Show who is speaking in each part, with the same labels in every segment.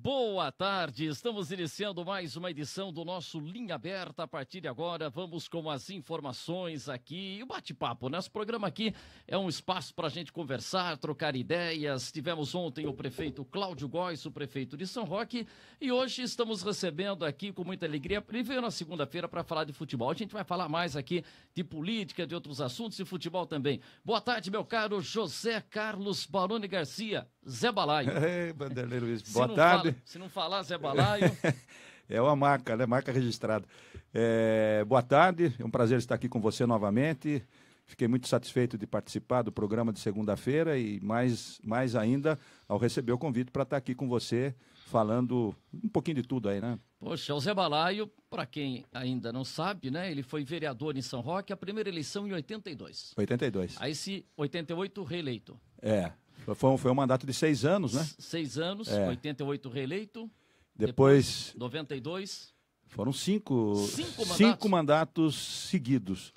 Speaker 1: Boa tarde, estamos iniciando mais uma edição do nosso Linha Aberta. A partir de agora, vamos com as informações aqui e o bate-papo. Né? Nosso programa aqui é um espaço para a gente conversar, trocar ideias. Tivemos ontem o prefeito Cláudio Góes, o prefeito de São Roque, e hoje estamos recebendo aqui com muita alegria. Ele veio na segunda-feira para falar de futebol. A gente vai falar mais aqui de política, de outros assuntos e futebol também. Boa tarde, meu caro José Carlos Barone Garcia. Zé Balaio. Ei,
Speaker 2: Vanderlei Luiz, se boa tarde. Fala, se
Speaker 1: não falar Zé Balaio.
Speaker 2: É uma marca, né? Marca registrada. É, boa tarde, é um prazer estar aqui com você novamente. Fiquei muito satisfeito de participar do programa de segunda-feira e mais, mais ainda ao receber o convite para estar aqui com você falando um pouquinho de tudo aí, né?
Speaker 1: Poxa, o Zé Balaio, para quem ainda não sabe, né? Ele foi vereador em São Roque, a primeira eleição em 82. 82. Aí se 88 reeleito.
Speaker 2: É. Foi um, foi um mandato de seis anos, né? Seis anos, é.
Speaker 1: 88 reeleito.
Speaker 2: Depois,
Speaker 1: depois 92.
Speaker 2: Foram cinco, cinco, mandatos. cinco mandatos seguidos.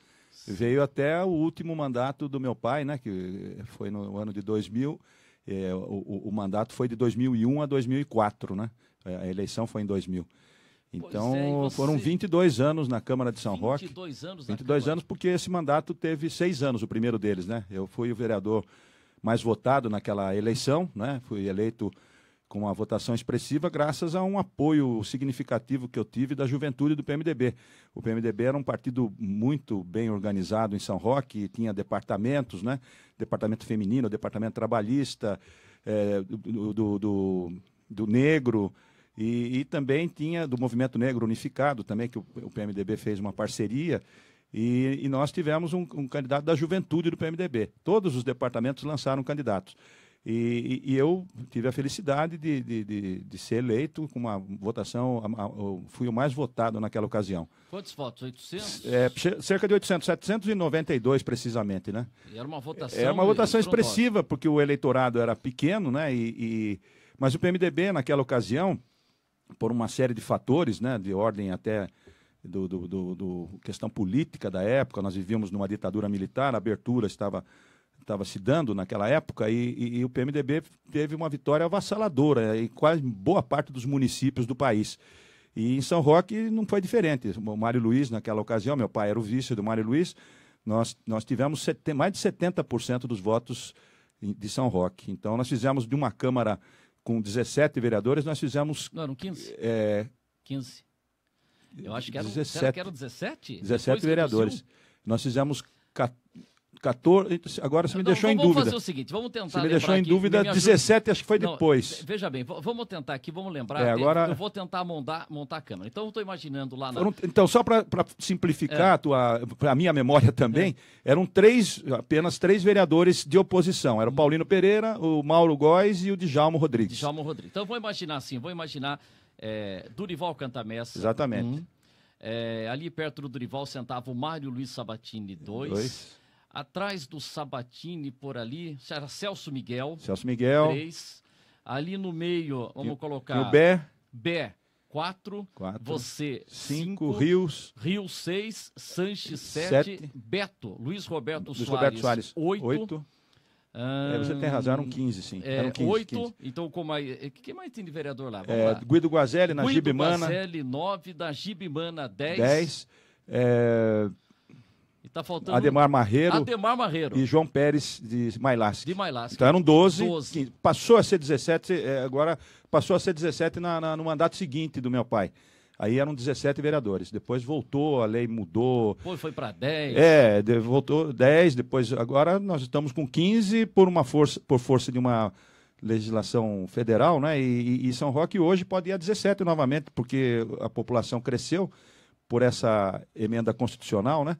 Speaker 2: Veio até o último mandato do meu pai, né, que foi no ano de 2000. É, o, o, mandato foi de 2001 a 2004, né? É, a eleição foi em 2000. Então, é, você... foram 22 anos na Câmara de São 22 Roque. 22 anos 22 anos, porque esse mandato teve seis anos, o primeiro deles, né? Eu fui o vereador mais votado naquela eleição, né? Fui eleito com uma votação expressiva graças a um apoio significativo que eu tive da juventude do PMDB. O PMDB era um partido muito bem organizado em São Roque, tinha departamentos, né? Departamento feminino, departamento trabalhista, é, do, do, do, do negro, e, e, também tinha do Movimento Negro Unificado, também, que o, o PMDB fez uma parceria, e, e nós tivemos um, um, candidato da juventude do PMDB. Todos os departamentos lançaram candidatos. E, e, e eu tive a felicidade de, de, de, de, ser eleito com uma votação, a, a, fui o mais votado naquela ocasião. Quantos votos? 800? É, cerca de 800, 792 precisamente, né? E era uma votação... Era é uma votação expressiva, porque o eleitorado era pequeno, né? e, mas o PMDB, naquela ocasião, por uma série de fatores, né, de ordem até do, do, do, do, questão política da época. Nós vivíamos numa ditadura militar, a abertura estava, estava se dando naquela época e, e, e o PMDB teve uma vitória avassaladora em quase boa parte dos municípios do país. E em São Roque não foi diferente. O Mário Luiz, naquela ocasião, meu pai era o vice do Mário Luiz, nós, nós tivemos sete, mais de 70% dos votos de São Roque. Então, nós fizemos de uma Câmara com 17 vereadores, nós fizemos. Não, eram 15? É, 15.
Speaker 1: Eu acho que era, 17, que era 17? 17 vereadores.
Speaker 2: Nós fizemos 14. Agora você me não, deixou em dúvida. Vamos fazer o seguinte, vamos tentar. Você me deixou em aqui, dúvida, 17 acho que foi não, depois.
Speaker 1: Veja bem, vamos tentar aqui, vamos lembrar. É, agora... Eu vou tentar montar, montar a câmera. Então eu estou
Speaker 2: imaginando lá na. Foram, então, só para simplificar é. a, a minha memória também, é. eram três, apenas três vereadores de oposição. Era o hum. Paulino Pereira, o Mauro Góes e o Djalmo Rodrigues. Djalmo
Speaker 1: Rodrigues. Então vou imaginar assim, vou imaginar é, Durival Cantamessa. Exatamente. Um, é, ali perto do Durival sentava o Mário Luiz Sabatini, dois. dois. Atrás do Sabatini, por ali, era Celso Miguel. Celso Miguel. Três. Ali no meio, vamos e, colocar... No Bé. Bé. Quatro, quatro, você cinco, cinco Rios, Rio seis, Sanches sete, sete, Beto, Luiz Roberto Luiz Soares, Roberto Soares oito, oito ah, é, você tem razão, eram 15, sim. É, eram 15, 8, 15. então como aí, eh, que mais tem de vereador lá? É, Vamos é, lá. Guido Guazelli na Guido Gibimana. Guido Guazelli, 9, da Gibimana, 10. 10.
Speaker 2: É...
Speaker 1: E tá faltando... Ademar Marreiro. Ademar Marreiro. E
Speaker 2: João Pérez de Mailasque. De Mailasque. Então eram 12. 12. passou a ser 17, eh, agora passou a ser 17 na, na, no mandato seguinte do meu pai. Aí eram 17 vereadores. Depois voltou, a lei mudou. Depois
Speaker 1: foi para 10. É,
Speaker 2: de, voltou 10, depois agora nós estamos com 15 por uma força por força de uma legislação federal, né? E, e São Roque hoje pode ir a 17 novamente, porque a população cresceu por essa emenda constitucional, né?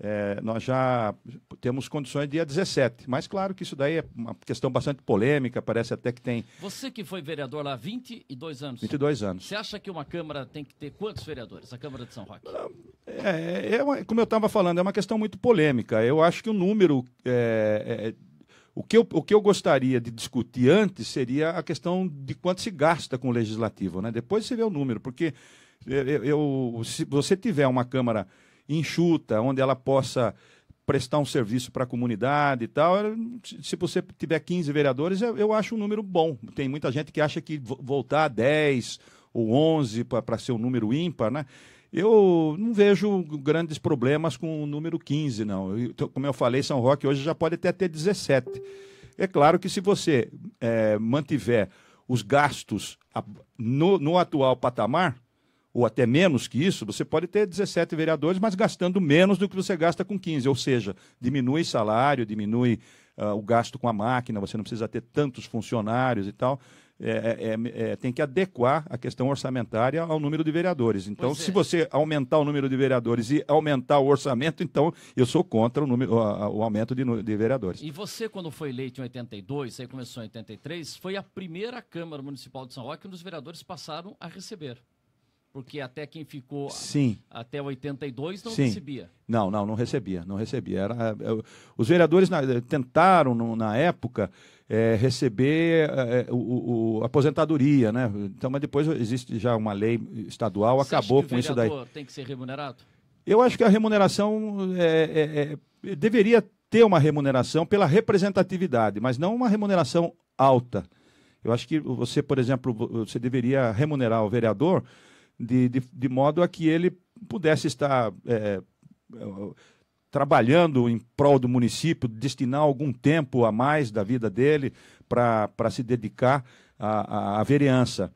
Speaker 2: É, nós já temos condições dia 17. Mas claro que isso daí é uma questão bastante polêmica, parece até que tem.
Speaker 1: Você que foi vereador lá há 22 anos. 22 anos. Você acha que uma Câmara tem que ter quantos vereadores? A Câmara de São Roque? Ah,
Speaker 2: é, é uma, como eu estava falando, é uma questão muito polêmica. Eu acho que o número. É, é, o que, eu, o que eu gostaria de discutir antes seria a questão de quanto se gasta com o legislativo. Né? Depois você vê o número, porque eu, é, é, eu se você tiver uma Câmara enxuta, onde ela possa prestar um serviço para a comunidade e tal. Se você tiver 15 vereadores, eu, eu, acho um número bom. Tem muita gente que acha que voltar a 10 ou 11 para ser um número ímpar, né? Eu não vejo grandes problemas com o número 15, não. Eu, como eu falei, São Roque hoje já pode até ter 17. É claro que se você é, mantiver os gastos no, no atual patamar, ou até menos que isso, você pode ter 17 vereadores, mas gastando menos do que você gasta com 15. Ou seja, diminui salário, diminui uh, o gasto com a máquina, você não precisa ter tantos funcionários e tal. É, é, é, é tem que adequar a questão orçamentária ao número de vereadores. Então, se é. você aumentar o número de vereadores e aumentar o orçamento, então eu sou contra o, número, o, o aumento de, de, vereadores.
Speaker 1: E você, quando foi eleito em 82, aí começou em 83, foi a primeira Câmara Municipal de São Roque que os vereadores passaram a receber. Porque até quem ficou Sim. até 82 não Sim. recebia.
Speaker 2: Não, não, não recebia, não recebia. Era, eu, é, os vereadores na, eh, tentaram, no, na época, é, receber é, o, o, aposentadoria, né? Então, mas depois existe já uma lei estadual, Você acabou com isso daí. O
Speaker 1: tem que ser remunerado?
Speaker 2: Eu acho que a remuneração é, deveria ter uma remuneração pela representatividade, mas não uma remuneração alta. Eu acho que você, por exemplo, você deveria remunerar o vereador de, de, de modo a que ele pudesse estar é, é, trabalhando em prol do município, destinar algum tempo a mais da vida dele para se dedicar à, à, à vereança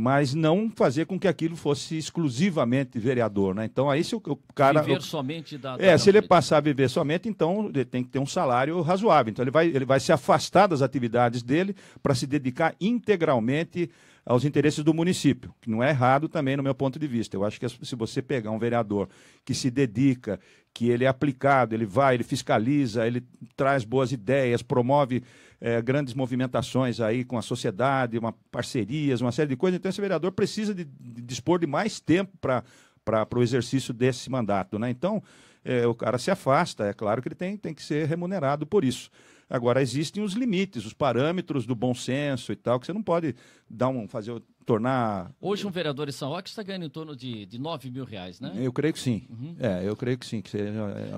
Speaker 2: mas não fazer com que aquilo fosse exclusivamente vereador, né? Então aí se o, cara viver somente da, da é, se ele passar a viver somente, então ele tem que ter um salário razoável. Então ele vai ele vai se afastar das atividades dele para se dedicar integralmente aos interesses do município, que não é errado também no meu ponto de vista. Eu acho que se você pegar um vereador que se dedica, que ele é aplicado, ele vai, ele fiscaliza, ele traz boas ideias, promove é, grandes movimentações aí com a sociedade, uma, parcerias, uma série de coisas. Então, esse vereador precisa de, de dispor de mais tempo para para o exercício desse mandato. Né? Então, é, o cara se afasta, é claro que ele tem, tem que ser remunerado por isso. Agora, existem os limites, os parâmetros do bom senso e tal, que você não pode dar um, fazer tornar.
Speaker 1: Hoje um vereador em São Roque está ganhando em torno de, de 9 mil reais, né? Eu
Speaker 2: creio que sim. Uhum. É, eu creio que sim. Que é,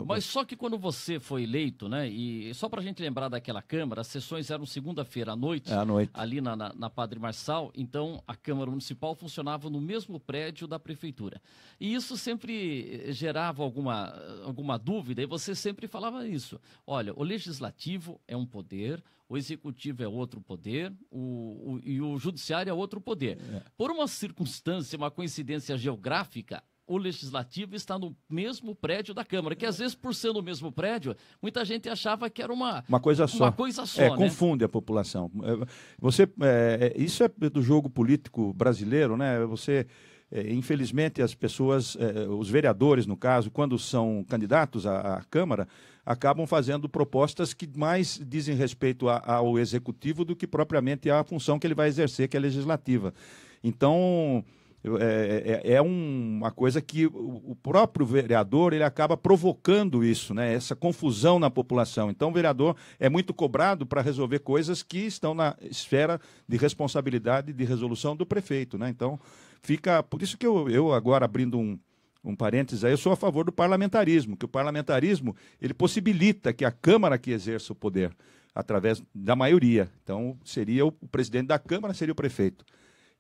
Speaker 2: Mas
Speaker 1: só que quando você foi eleito, né? E só para a gente lembrar daquela Câmara, as sessões eram segunda-feira à noite. É, à noite. Ali na, na, na, Padre Marçal. Então a Câmara Municipal funcionava no mesmo prédio da Prefeitura. E isso sempre eh, gerava alguma, alguma dúvida e você sempre falava isso. Olha, o Legislativo é um poder, o executivo é outro poder o, o e o judiciário é outro poder. É. Por uma circunstância, uma coincidência geográfica, o legislativo está no mesmo prédio da Câmara, que às vezes, por ser no mesmo prédio, muita gente achava que era uma, uma coisa só. Uma coisa só é, né? Confunde
Speaker 2: a população. É, você, é, é, isso é do jogo político brasileiro, né? Você é, infelizmente as pessoas, os vereadores no caso, quando são candidatos à, Câmara, acabam fazendo propostas que mais dizem respeito a, ao executivo do que propriamente à função que ele vai exercer, que é legislativa. Então, é, é, é, é uma coisa que o próprio vereador ele acaba provocando isso, né? essa confusão na população. Então, o vereador é muito cobrado para resolver coisas que estão na esfera de responsabilidade de resolução do prefeito. Né? Então, fica. Por isso que eu, eu agora abrindo um um parênteses aí, eu sou a favor do parlamentarismo, que o parlamentarismo ele possibilita que a Câmara que exerça o poder através da maioria. Então, seria o, presidente da Câmara, seria o prefeito.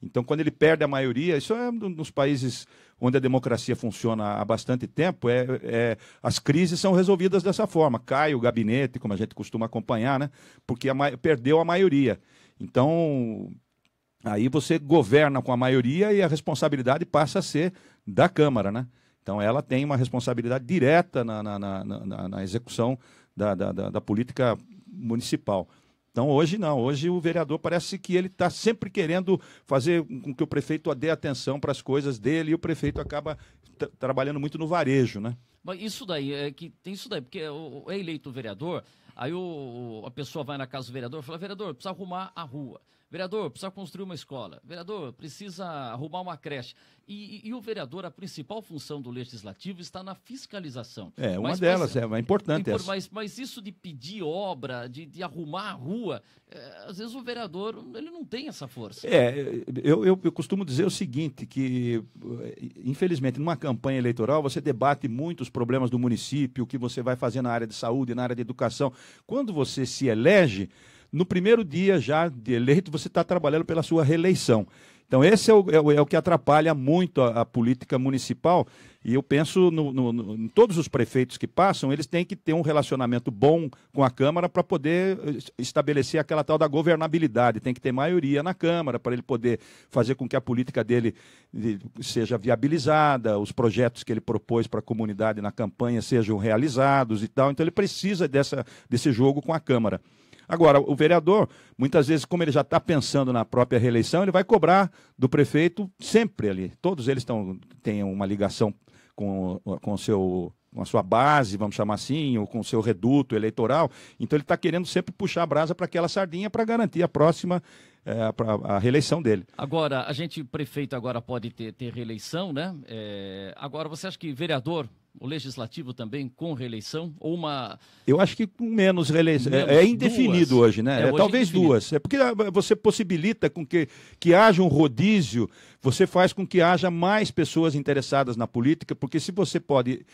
Speaker 2: Então, quando ele perde a maioria, isso é nos países onde a democracia funciona há bastante tempo, é, é, as crises são resolvidas dessa forma. Cai o gabinete, como a gente costuma acompanhar, né? porque a, perdeu a maioria. Então, aí você governa com a maioria e a responsabilidade passa a ser da Câmara, né? Então ela tem uma responsabilidade direta na, na, na, na, na execução da, da, da, da política municipal. Então, hoje não. Hoje o vereador parece que ele está sempre querendo fazer com que o prefeito dê atenção para as coisas dele e o prefeito acaba trabalhando muito no varejo, né?
Speaker 1: Mas isso daí, é que tem isso daí, porque é eleito o vereador, aí o, a pessoa vai na casa do vereador e fala, vereador, precisa arrumar a rua. Vereador, precisa construir uma escola. Vereador, precisa arrumar uma creche. E, e, e o vereador, a principal função do legislativo está na fiscalização. É, uma mas, delas, mas, é, é importante essa. Mas, mas isso de pedir obra, de, de arrumar a rua, é, às vezes o vereador ele não tem essa força. É, eu, eu, eu costumo dizer
Speaker 2: o seguinte, que infelizmente numa campanha eleitoral você debate muito os problemas do município, o que você vai fazer na área de saúde, na área de educação. Quando você se elege, no primeiro dia já de eleito, você está trabalhando pela sua reeleição. Então, esse é o, é o, é o que atrapalha muito a, a, política municipal. E eu penso no, no, no, em todos os prefeitos que passam, eles têm que ter um relacionamento bom com a Câmara para poder eh, estabelecer aquela tal da governabilidade. Tem que ter maioria na Câmara para ele poder fazer com que a política dele seja viabilizada, os projetos que ele propôs para a comunidade na campanha sejam realizados e tal. Então, ele precisa dessa, desse jogo com a Câmara. Agora, o vereador, muitas vezes, como ele já está pensando na própria reeleição, ele vai cobrar do prefeito sempre ali. Todos eles tão, têm uma ligação com, com, seu, com a sua base, vamos chamar assim, ou com o seu reduto eleitoral. Então, ele está querendo sempre puxar a brasa para aquela sardinha para garantir a próxima é, a, a, reeleição dele.
Speaker 1: Agora, a gente, prefeito agora pode ter, ter reeleição, né? É, agora, você acha que vereador o legislativo também com reeleição? Ou uma.
Speaker 2: Eu acho que com menos reeleição. É, menos é, indefinido duas. hoje, né? É, é hoje é talvez indefinido. duas. É porque ah, você possibilita com que, que haja um rodízio, você faz com que haja mais pessoas interessadas na política, porque se você pode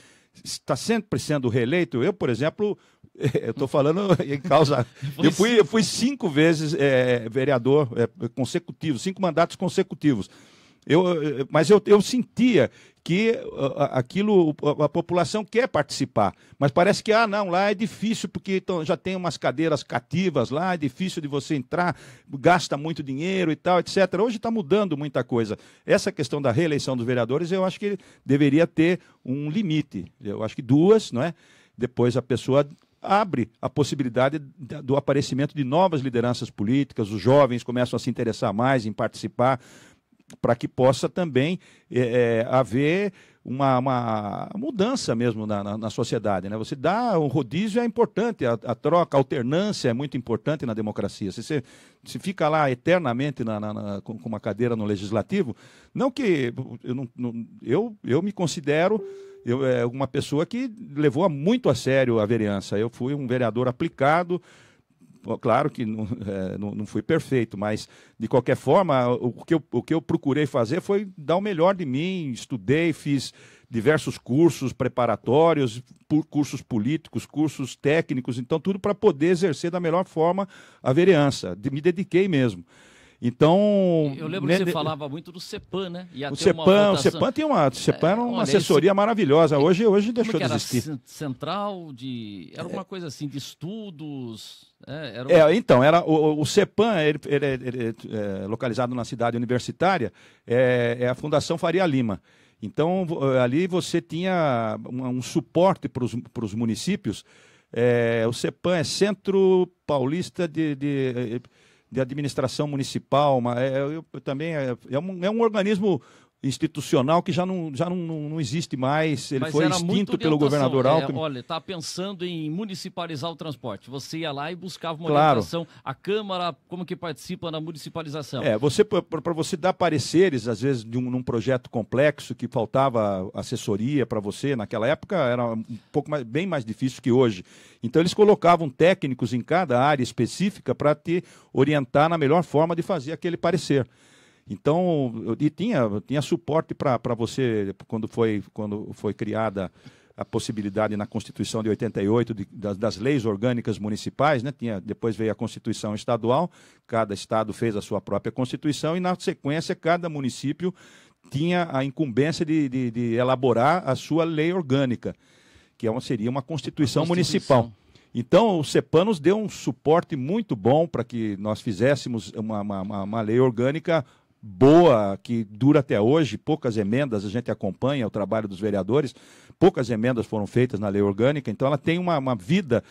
Speaker 2: está sempre sendo reeleito. Eu, por exemplo, estou falando em causa. eu, fui, eu fui cinco vezes é, vereador é, consecutivo, cinco mandatos consecutivos. Eu, eh, eh, mas eu, eu sentia que ah, ah, aquilo a, população quer participar, mas parece que ah não lá é difícil porque então, já tem umas cadeiras cativas lá é difícil de você entrar, gasta muito dinheiro e tal, etc. Hoje está mudando muita coisa. Essa questão da reeleição dos vereadores eu acho que deveria ter um limite. Eu acho que duas, não é? Depois a pessoa abre a possibilidade do aparecimento de novas lideranças políticas, os jovens começam a se interessar mais em participar para que possa também é, é, haver uma, uma, mudança mesmo na, na, na, sociedade. Né? Você dá um rodízio é importante, a, a, troca, a alternância é muito importante na democracia. Se você se fica lá eternamente na, na com, com, uma cadeira no legislativo, não que eu, não, não, eu, eu me considero eu, é, uma pessoa que levou muito a sério a vereança. Eu fui um vereador aplicado, claro que não, é, não, não, fui perfeito, mas de qualquer forma, o que, eu, o que eu procurei fazer foi dar o melhor de mim. Estudei, fiz diversos cursos preparatórios, por cursos políticos, cursos técnicos, então tudo para poder exercer da melhor forma a vereança. De, me dediquei mesmo. Então. Eu lembro né, que você falava
Speaker 1: muito do CEPAN, né? o CEPAN, o CEPAN tem
Speaker 2: uma. O CEPAN era é é, uma Olha, assessoria esse... maravilhosa. É, hoje, hoje Como deixou de existir.
Speaker 1: Central de. Era alguma coisa assim, de estudos. Né? É, era uma... é, então,
Speaker 2: era o, o CEPAM, ele, ele, ele, é localizado na cidade universitária, é, é a Fundação Faria Lima. Então, eh, ali você tinha um, um suporte para os municípios. É, o CEPAM é Centro Paulista de, de, de eh, de administração municipal, mas é, eu, eu também é, é, um, é um organismo institucional que já não, já não, não existe mais, ele Mas foi extinto pelo governador é, Alckmin. É,
Speaker 1: olha, está pensando em municipalizar o transporte. Você ia lá e buscava uma claro. orientação. A Câmara, como que participa na municipalização? É,
Speaker 2: você para você dar pareceres, às vezes, de um, num projeto complexo que faltava assessoria para você, naquela época era um pouco mais, bem mais difícil que hoje. Então eles colocavam técnicos em cada área específica para te orientar na melhor forma de fazer aquele parecer. Então, e tinha, tinha suporte para você, quando foi, quando foi criada a possibilidade na Constituição de 88 de, das, das, leis orgânicas municipais, né? Tinha, depois veio a Constituição estadual, cada estado fez a sua própria Constituição e, na sequência, cada município tinha a incumbência de, de, de elaborar a sua lei orgânica, que é uma, seria uma Constituição, Constituição. municipal. Então, o CEPAN nos deu um suporte muito bom para que nós fizéssemos uma, uma, uma lei orgânica boa, que dura até hoje, poucas emendas, a gente acompanha o trabalho dos vereadores, poucas emendas foram feitas na lei orgânica, então ela tem uma, uma vida.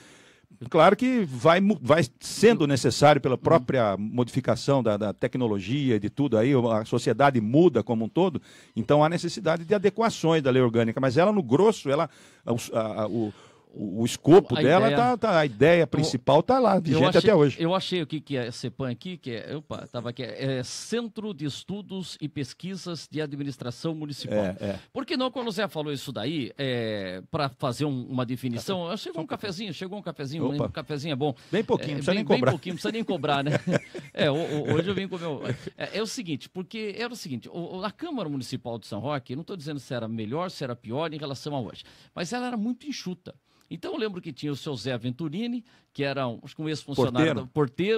Speaker 2: Claro que vai, vai sendo necessário pela própria modificação da, da tecnologia e de tudo aí, a sociedade muda como um todo, então há necessidade de adequações da lei orgânica, mas ela, no grosso, ela, a, a, o, o, escopo a dela, ideia... tá, tá, a ideia principal está lá, vigente até hoje.
Speaker 1: Eu achei o que, que é CEPAM aqui, que é, opa, tava aqui, é, é, Centro de Estudos e Pesquisas de Administração Municipal. É, é. Por que não, quando o Zé falou isso daí, é, para fazer um, uma definição, eu chegou um cafezinho, chegou um cafezinho, opa. um cafezinho é bom. Bem pouquinho, não é, precisa bem, nem cobrar. Bem pouquinho, não precisa nem cobrar, né? é, hoje eu vim comer... É, é o seguinte, porque era o seguinte, a Câmara Municipal de São Roque, não estou dizendo se era melhor, se era pior em relação a hoje, mas ela era muito enxuta. Então eu lembro que tinha o seu Zé Venturini, que era, um com um ex-funcionário, porteiro.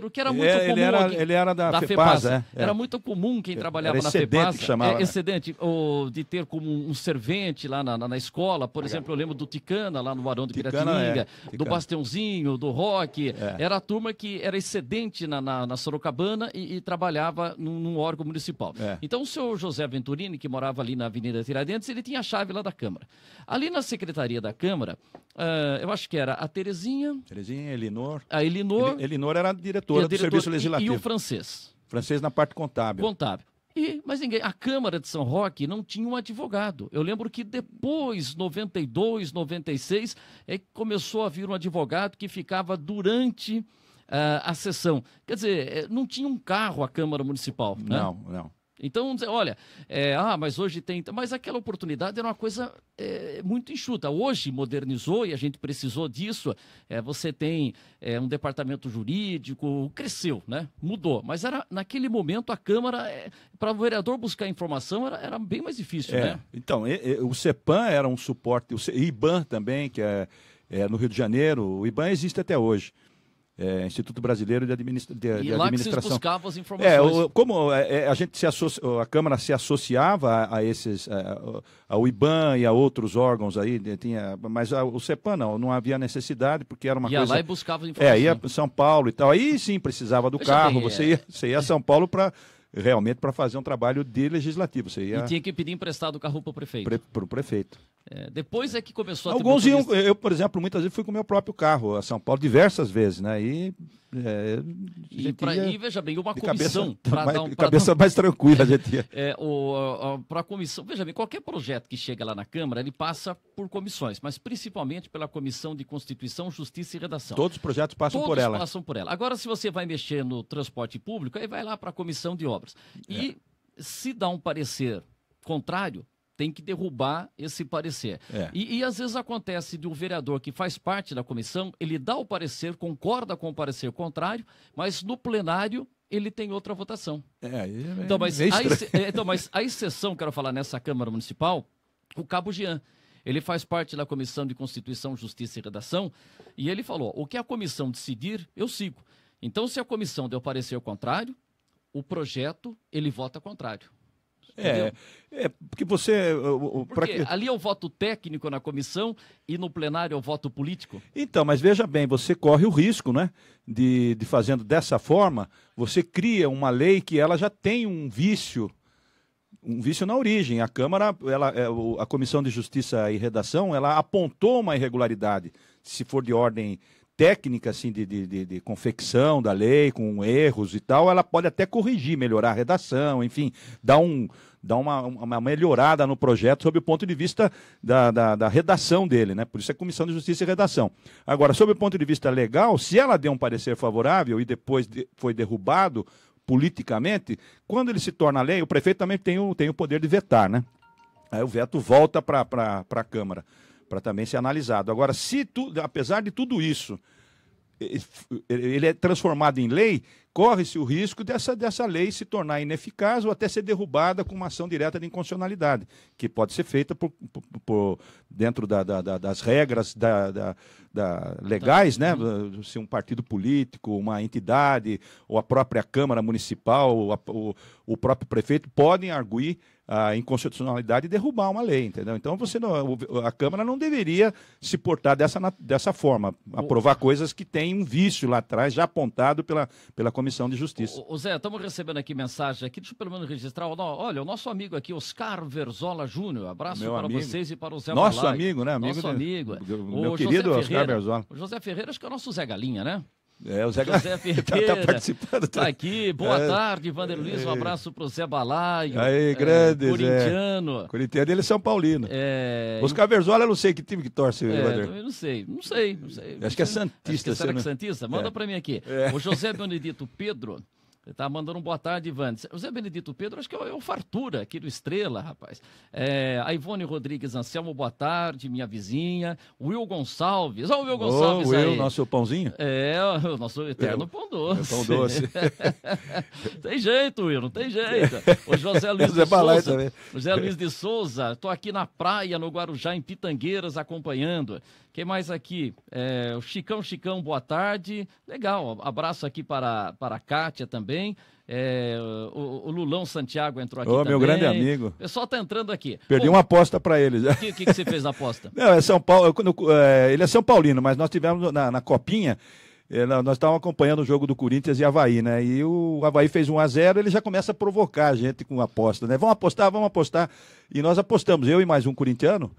Speaker 1: porteiro, que era é, muito comum. Ele era, ele era da, da FEPAS, é, é, Era muito comum quem trabalhava na FEPAS. Que chamava, é, né? excedente, ou, de ter como um servente lá na, na, na escola. Por exemplo, eu lembro do Ticana, lá no Barão do é, Piratininga, do Bastiãozinho, do Rock. Era a turma que era excedente na, na, na Sorocabana e, e trabalhava num, num, órgão municipal. Então, o senhor José Venturini, que morava ali na Avenida Tiradentes, ele tinha a chave lá da Câmara. Ali na Secretaria da Câmara, uh, eu acho que era a Terezinha... Terezinha, ele Elinor. A Elinor. Elinor era diretora do Serviço Legislativo. E, e o
Speaker 2: francês. Francês na parte contábil.
Speaker 1: Contábil. E, mas ninguém. A Câmara de São Roque não tinha um advogado. Eu lembro que depois, 92, 96, é que começou a vir um advogado que ficava durante uh, a sessão. Quer dizer, é, não tinha um carro a Câmara Municipal. Né? Não, não. Então, olha, é, ah, mas hoje tem. Mas aquela oportunidade era uma coisa é, muito enxuta. Hoje modernizou e a gente precisou disso. É, você tem é, um departamento jurídico, cresceu, né? Mudou. Mas era naquele momento a Câmara, é, para o vereador buscar informação, era, era bem mais difícil, é, né?
Speaker 2: Então, e, e, o CEPAM era um suporte, o IBAN também, que é, no Rio de Janeiro, o IBAN existe até hoje é, Instituto Brasileiro de, Administração. de, e de lá Administração. Que vocês buscavam as informações. É, o, como é, é, a gente se associa, a Câmara se associava a, a esses, é, ao IBAN e a outros órgãos aí, tinha, mas a, o CEPAN não, não havia necessidade, porque era uma ia coisa. Ia lá e buscava informações. É, ia São Paulo e tal. Aí sim precisava do Veja carro, bem, você, ia, você ia a São Paulo para realmente para fazer um trabalho de legislativo. Você ia... E tinha
Speaker 1: que pedir emprestado o carro para o prefeito.
Speaker 2: Para o prefeito. É,
Speaker 1: depois é que começou a Alguns ter iam, eu, por
Speaker 2: exemplo, muitas vezes fui com o meu próprio carro a São Paulo, diversas vezes, né? E. É, e, pra, ia... e veja
Speaker 1: bem, uma comissão. Cabeça, mais, um, cabeça dar... mais tranquila, a gente É, para a comissão. Veja bem, qualquer projeto que chega lá na Câmara, ele passa por comissões, mas principalmente pela Comissão de Constituição, Justiça e Redação. Todos os projetos passam Todos por ela. passam por ela. Agora, se você vai mexer no transporte público, aí vai lá para a Comissão de Obras. É. E é. se dá um parecer contrário, tem que derrubar esse parecer. É. E, e, às vezes acontece de um vereador que faz parte da comissão, ele dá o parecer, concorda com o parecer contrário, mas no plenário ele tem outra votação. É, é então, mas a, é, então, mas a exceção, quero falar nessa Câmara Municipal, o Cabo Jean. Ele faz parte da Comissão de Constituição, Justiça e Redação, e ele falou: o que a comissão decidir, eu sigo. Então, se a comissão deu parecer contrário, o projeto ele vota contrário.
Speaker 2: É, é, porque você. Porque pra... ali
Speaker 1: é voto técnico na comissão e no plenário é o voto político.
Speaker 2: Então, mas veja bem, você corre o risco, né? De, de fazendo dessa forma, você cria uma lei que ela já tem um vício. Um vício na origem. A Câmara, ela, é, a Comissão de Justiça e Redação, ela apontou uma irregularidade, se for de ordem técnica assim, de, de, de, de, confecção da lei, com erros e tal, ela pode até corrigir, melhorar a redação, enfim, dar, um, dar uma, uma melhorada no projeto sob o ponto de vista da, da, da, redação dele, né? Por isso é Comissão de Justiça e Redação. Agora, sob o ponto de vista legal, se ela deu um parecer favorável e depois foi derrubado politicamente, quando ele se torna lei, o prefeito também tem o, tem o poder de vetar, né? Aí o veto volta para a Câmara para também ser analisado. Agora, se tu, apesar de tudo isso, ele é transformado em lei, corre-se o risco dessa, dessa lei se tornar ineficaz ou até ser derrubada com uma ação direta de inconstitucionalidade, que pode ser feita por, por, por dentro da, da, da, das regras legais, né? Uhum. Se um partido político, uma entidade, ou a própria Câmara Municipal, ou, a, ou o próprio prefeito podem arguir a inconstitucionalidade e derrubar uma lei, entendeu? Então você não, a Câmara não deveria se portar dessa, dessa forma, aprovar coisas que têm um vício lá atrás, já apontado pela, pela Comissão de Justiça.
Speaker 1: O, o Zé, estamos recebendo aqui mensagem aqui, deixa eu pelo menos registrar. Olha, o nosso amigo aqui, Oscar Verzola Júnior, abraço Meu para amigo. vocês e para o Zé Nosso nosso lá. amigo, né? Amigo nosso de... amigo. O é. meu querido José Oscar Berzola. O José Ferreira, acho que é o nosso Zé Galinha, né?
Speaker 2: É, o Zé Galinha Ferreira. tá, tá, participando. Tá. tá aqui. Boa é, tarde, Vander Luiz.
Speaker 1: Um é. abraço pro Zé Balaio. Aí, é, grande, é, Corintiano.
Speaker 2: É. Corintiano, ele é São Paulino. É... Oscar Verzola, eu não sei que time que torce, é, Vander. Eu
Speaker 1: não sei, não sei, não sei. Acho que é Santista. Acho que será que é Santista? Manda é. pra mim aqui. O José Benedito Pedro ele tá mandando um boa tarde, Ivan. O Zé Benedito Pedro, acho que é, é o, Fartura aqui do Estrela, rapaz. É, a Ivone Rodrigues Anselmo, boa tarde, minha vizinha. Will Gonçalves. Olha o Will Gonçalves oh, Will, aí. nosso pãozinho? É, o nosso eterno é pão doce. pão doce. tem jeito, Will, não tem jeito. O José Luiz de Souza. José Luiz de Souza, tô aqui na praia, no Guarujá, em Pitangueiras, acompanhando. Quem mais aqui? É, o Chicão Chicão, boa tarde. Legal, abraço aqui para, para a Kátia também. É, o, o, Lulão Santiago entrou aqui. Ô, também. meu grande amigo. O pessoal tá entrando aqui. Perdi uma
Speaker 2: aposta para eles. O
Speaker 1: que, que, que, você fez na aposta?
Speaker 2: Não, é São Paulo. é, ele é São Paulino, mas nós tivemos na, na Copinha. É, nós estávamos acompanhando o jogo do Corinthians e Havaí, né? E o Havaí fez 1 a 0 ele já começa a provocar a gente com aposta, né? Vamos apostar, vamos apostar. E nós apostamos, eu e mais um corintiano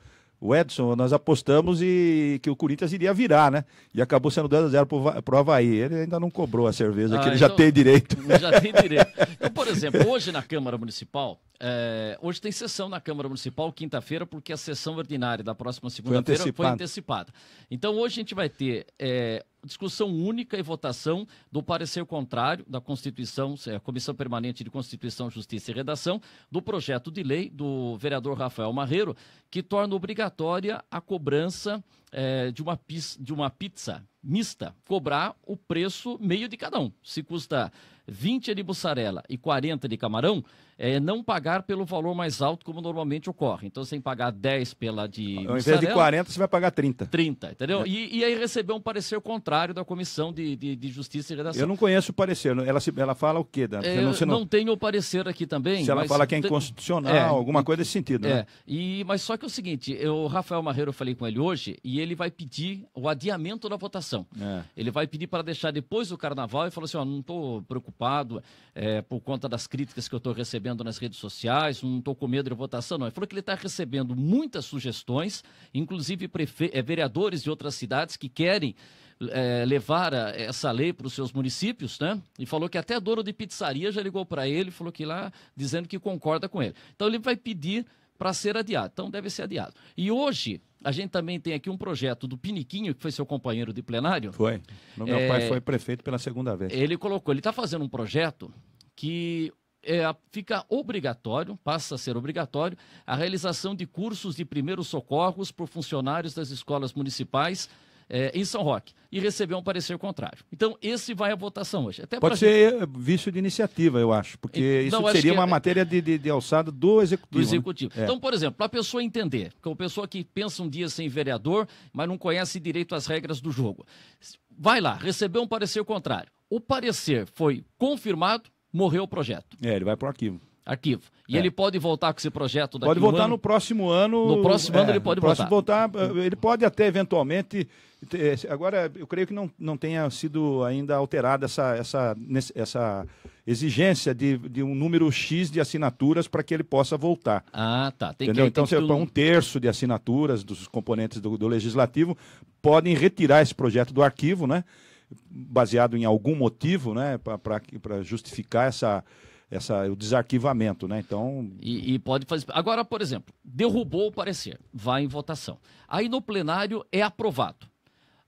Speaker 2: o Edson, nós apostamos e que o Corinthians iria virar, né? E acabou sendo 2x0 para o Havaí. Ele ainda não cobrou a cerveja, ah, que ele então, já tem direito. Já tem direito. Então, por
Speaker 1: exemplo, hoje na Câmara Municipal, é, hoje tem sessão na Câmara Municipal, quinta-feira, porque a sessão ordinária da próxima segunda-feira foi, foi, antecipada. Então, hoje a gente vai ter é, discussão única e votação do parecer contrário da Constituição, é, Comissão Permanente de Constituição, Justiça e Redação, do projeto de lei do vereador Rafael Marreiro, que torna obrigatória a cobrança é, de, uma pizza, de uma pizza mista, cobrar o preço meio de cada um. Se custa 20 de mussarela e 40 de camarão, é, não pagar pelo valor mais alto, como normalmente ocorre. Então, sem pagar 10
Speaker 2: pela de. Ao invés de 40, você vai pagar 30. 30, entendeu? É.
Speaker 1: E, e aí receber um parecer contrário contrário da Comissão de, de, de Justiça e Redação. Eu não
Speaker 2: conheço o parecer. Ela, se, ela fala o quê, Dan? É, não, não... não
Speaker 1: tenho o parecer aqui também. Se ela fala que é inconstitucional, é, alguma coisa
Speaker 2: nesse sentido. É, né?
Speaker 1: e, mas só que é o seguinte, eu, o Rafael Marreiro, eu falei com ele hoje, e ele vai pedir o adiamento da votação. É. Ele vai pedir para deixar depois do Carnaval e falou assim, ó, não estou preocupado é, por conta das críticas que eu estou recebendo nas redes sociais, não estou com medo de votação, não. Ele falou que ele está recebendo muitas sugestões, inclusive prefe... É, vereadores de outras cidades que querem é, levara essa lei para os seus municípios, né? E falou que até dono de pizzaria já ligou para ele, falou que lá, dizendo que concorda com ele. Então ele vai pedir para ser adiado. Então deve ser adiado. E hoje, a gente também tem aqui um projeto do Piniquinho, que foi seu companheiro de plenário. Foi. meu é... pai foi
Speaker 2: prefeito pela segunda vez.
Speaker 1: Ele colocou, ele está fazendo um projeto que é, fica obrigatório, passa a ser obrigatório, a realização de cursos de primeiros socorros por funcionários das escolas municipais é, em São Roque e recebeu um parecer contrário. Então, esse vai à votação hoje. Até Pode ser
Speaker 2: gente... Eh, vício de iniciativa, eu acho, porque e... Então, isso Não, seria uma é- matéria de, de, de, alçada do executivo. Do né? executivo. Né? É. Então,
Speaker 1: por exemplo, para a pessoa entender, que é uma pessoa que pensa um dia sem vereador, mas não conhece direito as regras do jogo. Vai lá, recebeu um parecer contrário. O parecer foi confirmado, morreu o projeto.
Speaker 2: É, ele vai para o arquivo
Speaker 1: arquivo. E é. ele pode voltar com esse projeto daqui Pode voltar um ano. no
Speaker 2: próximo ano. No próximo é, ano ele pode voltar. voltar. Eh, ele pode até eventualmente. Eh, eh, agora, eu creio que não, não tenha sido ainda alterada essa, essa, essa exigência de, de um número X de assinaturas para que ele possa voltar. Ah, tá. Tem Entendeu? Então, que, então, tem que... um terço de assinaturas dos componentes do, do legislativo podem retirar esse projeto do arquivo, né? Baseado em algum motivo, né? Para justificar essa essa, o desarquivamento, né? Então.
Speaker 1: E, e, pode fazer. Agora, por exemplo, derrubou o parecer, vai em votação. Aí no plenário é aprovado.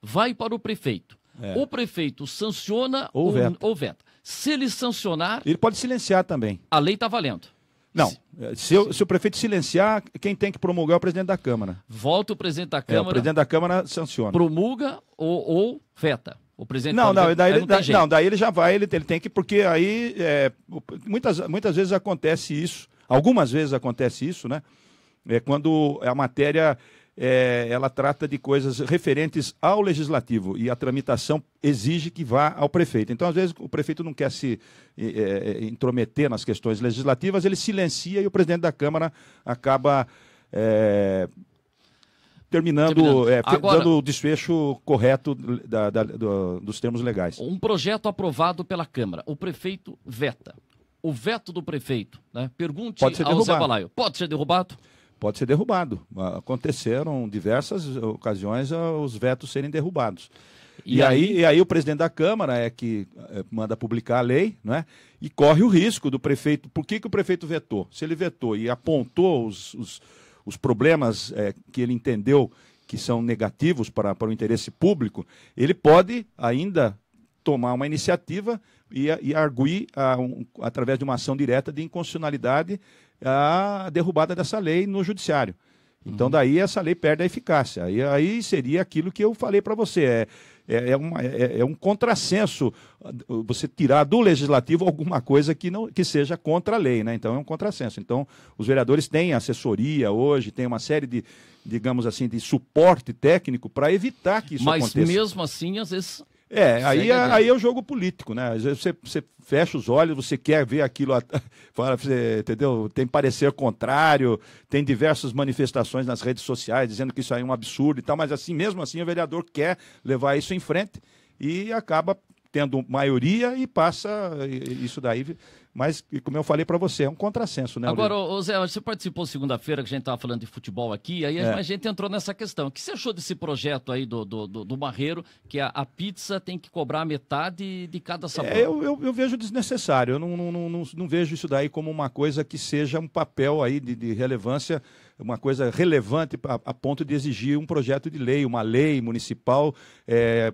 Speaker 1: Vai para o prefeito. É. O prefeito sanciona ou, ou, veta. ou veta. Se ele sancionar.
Speaker 2: Ele pode silenciar também.
Speaker 1: A lei está valendo.
Speaker 2: Não. É, se, eu, se, o prefeito silenciar, quem tem que promulgar é o presidente da Câmara. Volta o presidente da Câmara. É, o presidente da Câmara sanciona. Promulga ou, ou veta. O presidente não, não, daí, ele, não, não, daí ele já vai, ele, ele tem que, porque aí é, muitas, muitas vezes acontece isso, algumas vezes acontece isso, né? É quando a matéria é, ela trata de coisas referentes ao legislativo e a tramitação exige que vá ao prefeito. Então, às vezes, o prefeito não quer se é, é intrometer nas questões legislativas, ele silencia e o presidente da Câmara acaba. É, terminando, terminando. É, Agora, dando o desfecho correto da, da, do, dos termos legais. Um
Speaker 1: projeto aprovado pela Câmara, o prefeito veta. O veto do prefeito, né? Pergunte Pode ser ao derrubado. Zé Balaio. Pode
Speaker 2: ser derrubado? Pode ser derrubado. Aconteceram diversas ocasiões ah, os vetos serem derrubados. E, e aí, aí, e aí o presidente da Câmara é que eh, manda publicar a lei, é? E corre o risco do prefeito. Por que, que o prefeito vetou? Se ele vetou e apontou os, os os problemas é, que ele entendeu que são negativos para, para o interesse público, ele pode ainda tomar uma iniciativa e, e arguir, a, um, através de uma ação direta de inconstitucionalidade, a derrubada dessa lei no judiciário. Então, uhum. daí essa lei perde a eficácia. Aí, aí seria aquilo que eu falei para você: é é, é, uma, é, é, é um contrassenso uh, você tirar do legislativo alguma coisa que, não, que seja contra a lei, né? Então é um contrassenso. Então, os vereadores têm assessoria hoje, tem uma série de, digamos assim, de suporte técnico para evitar que isso Mas aconteça. Mas
Speaker 1: mesmo assim, às vezes é, aí, é, aí é o
Speaker 2: jogo político, né? Às vezes você, você fecha os olhos, você quer ver aquilo, fala, você, entendeu? Tem parecer contrário, tem diversas manifestações nas redes sociais dizendo que isso aí é um absurdo e tal, mas assim, mesmo assim, o vereador quer levar isso em frente e acaba tendo maioria e passa isso daí mas como eu falei para você, é um contrassenso, né? Agora,
Speaker 1: ô, Zé, você participou segunda-feira que a gente estava falando de futebol aqui, aí é. a gente entrou nessa questão. O que você achou desse projeto aí do, do, do, do Barreiro, que a, a, pizza tem que cobrar metade de cada sabor? É, eu,
Speaker 2: eu, eu, vejo desnecessário, eu não, não, não, não, vejo isso daí como uma coisa que seja um papel aí de, de relevância uma coisa relevante a, a, ponto de exigir um projeto de lei, uma lei municipal é,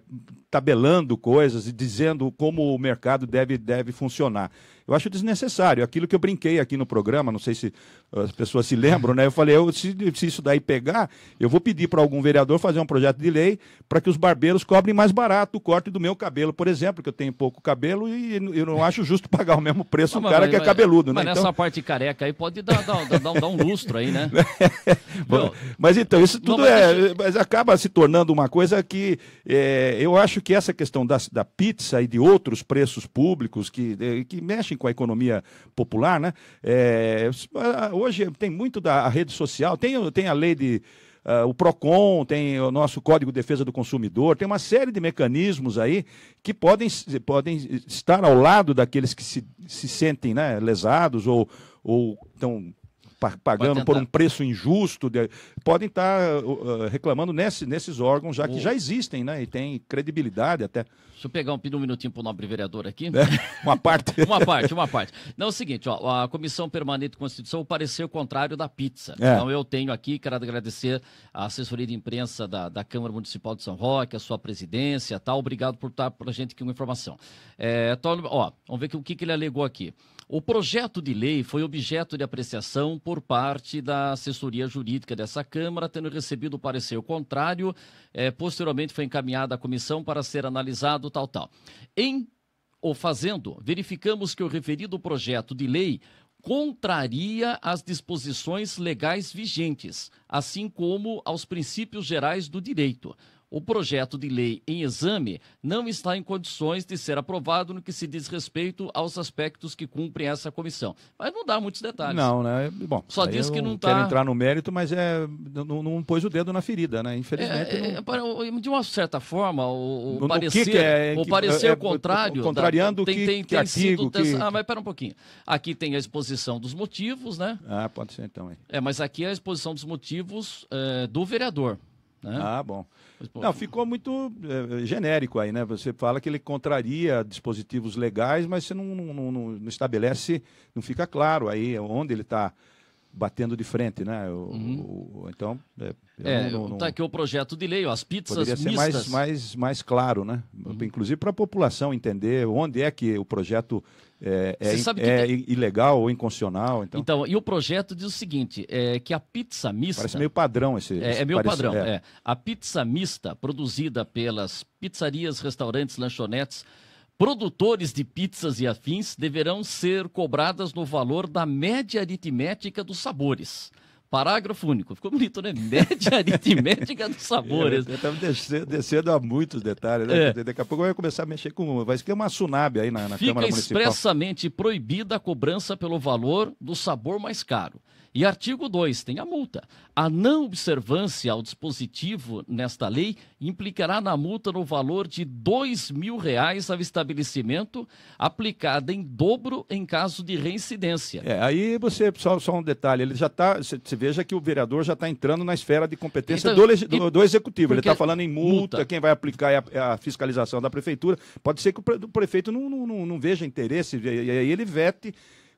Speaker 2: tabelando coisas e dizendo como o mercado deve, deve funcionar. Eu acho desnecessário. Aquilo que eu brinquei aqui no programa, não sei se as pessoas se lembram, né? Eu falei, eu, se, se isso daí pegar, eu vou pedir para algum vereador fazer um projeto de lei para que os barbeiros cobrem mais barato o corte do meu cabelo, por exemplo, que eu tenho pouco cabelo e eu não acho justo pagar o mesmo preço ah, mas, o cara mas, que é cabeludo, mas né? Mas então
Speaker 1: nessa parte careca aí pode dar, dar, dar, dar um lustro aí, né?
Speaker 2: Bom, mas então, isso tudo não, é. Mas acaba se tornando uma coisa que é, eu acho que essa questão da, da pizza e de outros preços públicos que, é, que mexem com a economia popular, né? É, hoje tem muito da rede social, tem, tem a lei de. Uh, o PROCON, tem o nosso Código de Defesa do Consumidor, tem uma série de mecanismos aí que podem, podem estar ao lado daqueles que se, se sentem né, lesados ou, ou estão pagando por um preço injusto, de, podem estar tá, uh, uh, reclamando nesse, nesses órgãos, já que o... já existem, né? E tem credibilidade até.
Speaker 1: Deixa eu pegar um, um minutinho para o nobre vereador aqui. É, uma parte. uma parte, uma parte. Não, é o seguinte, ó, a Comissão Permanente de Constituição, o contrário da pizza. É. Então eu tenho aqui, quero agradecer a assessoria de imprensa da, da Câmara Municipal de São Roque, a sua presidência, tal. Obrigado por estar para a gente aqui com informação. É, tô, ó, vamos ver que, o que, que ele alegou aqui. O projeto de lei foi objeto de apreciação por parte da assessoria jurídica dessa Câmara, tendo recebido parecer contrário. É, posteriormente foi encaminhado à comissão para ser analisado, tal, tal. Em o fazendo, verificamos que o referido projeto de lei contraria as disposições legais vigentes, assim como aos princípios gerais do direito o projeto de lei em exame não está em condições de ser aprovado no que se diz respeito aos aspectos que cumprem essa comissão. Mas não dá muitos detalhes. Não, né? Bom, só diz que não está. Quero entrar
Speaker 2: no mérito, mas é não, não, pôs o dedo na ferida, né? Infelizmente. É,
Speaker 1: é não... de uma certa forma, o, o parecer, que que é, é, o parecer é, contrário, contrariando da, tá, tem, que, tem, que tem artigo, sido. Ah, mas pera um pouquinho. Aqui tem a exposição dos motivos, né?
Speaker 2: Ah, pode ser então.
Speaker 1: É, mas aqui é a exposição dos motivos eh,
Speaker 2: do vereador. Né? Ah, bom. Mas, pô, não, ficou muito é, genérico aí, né? Você fala que ele contraria dispositivos legais, mas você não, não, não, não estabelece, não fica claro aí onde ele está batendo de frente, né? O, uhum. o, então, é, é não, não, tá
Speaker 1: aqui o projeto de lei, ó, as pizzas poderia ser mais
Speaker 2: mais mais claro, né? Uhum. Inclusive para a população entender onde é que o projeto é, é, é ilegal ou inconstitucional. Então...
Speaker 1: então, e o projeto diz o seguinte: é que a pizza mista. Parece meio padrão esse. É, esse é meio parece... padrão. É. é. A pizza mista, produzida pelas pizzarias, restaurantes, lanchonetes, produtores de pizzas e afins, deverão ser cobradas no valor da média aritmética dos sabores. Parágrafo único. Ficou bonito, né? Média aritmética do sabor. Eu
Speaker 2: estamos é, tá descendo, descendo a muitos detalhes, né? É. Daqui a pouco vai começar a mexer com. Vai ter uma tsunami aí na, na Fica Câmara Municipal. Fica
Speaker 1: expressamente proibida a cobrança pelo valor do sabor mais caro. E artigo 2 tem a multa. A não observância ao dispositivo nesta lei implicará na multa no valor de R$ 2.000 ao estabelecimento, aplicada em dobro em caso de reincidência.
Speaker 2: É, aí você, só, só um detalhe, ele já está, você veja que o vereador já está entrando na esfera de competência então, do, do, do, executivo. Ele está falando em multa, multa, quem vai aplicar é a, é a, fiscalização da prefeitura. Pode ser que o prefeito não, não, não, não veja interesse, e aí ele vete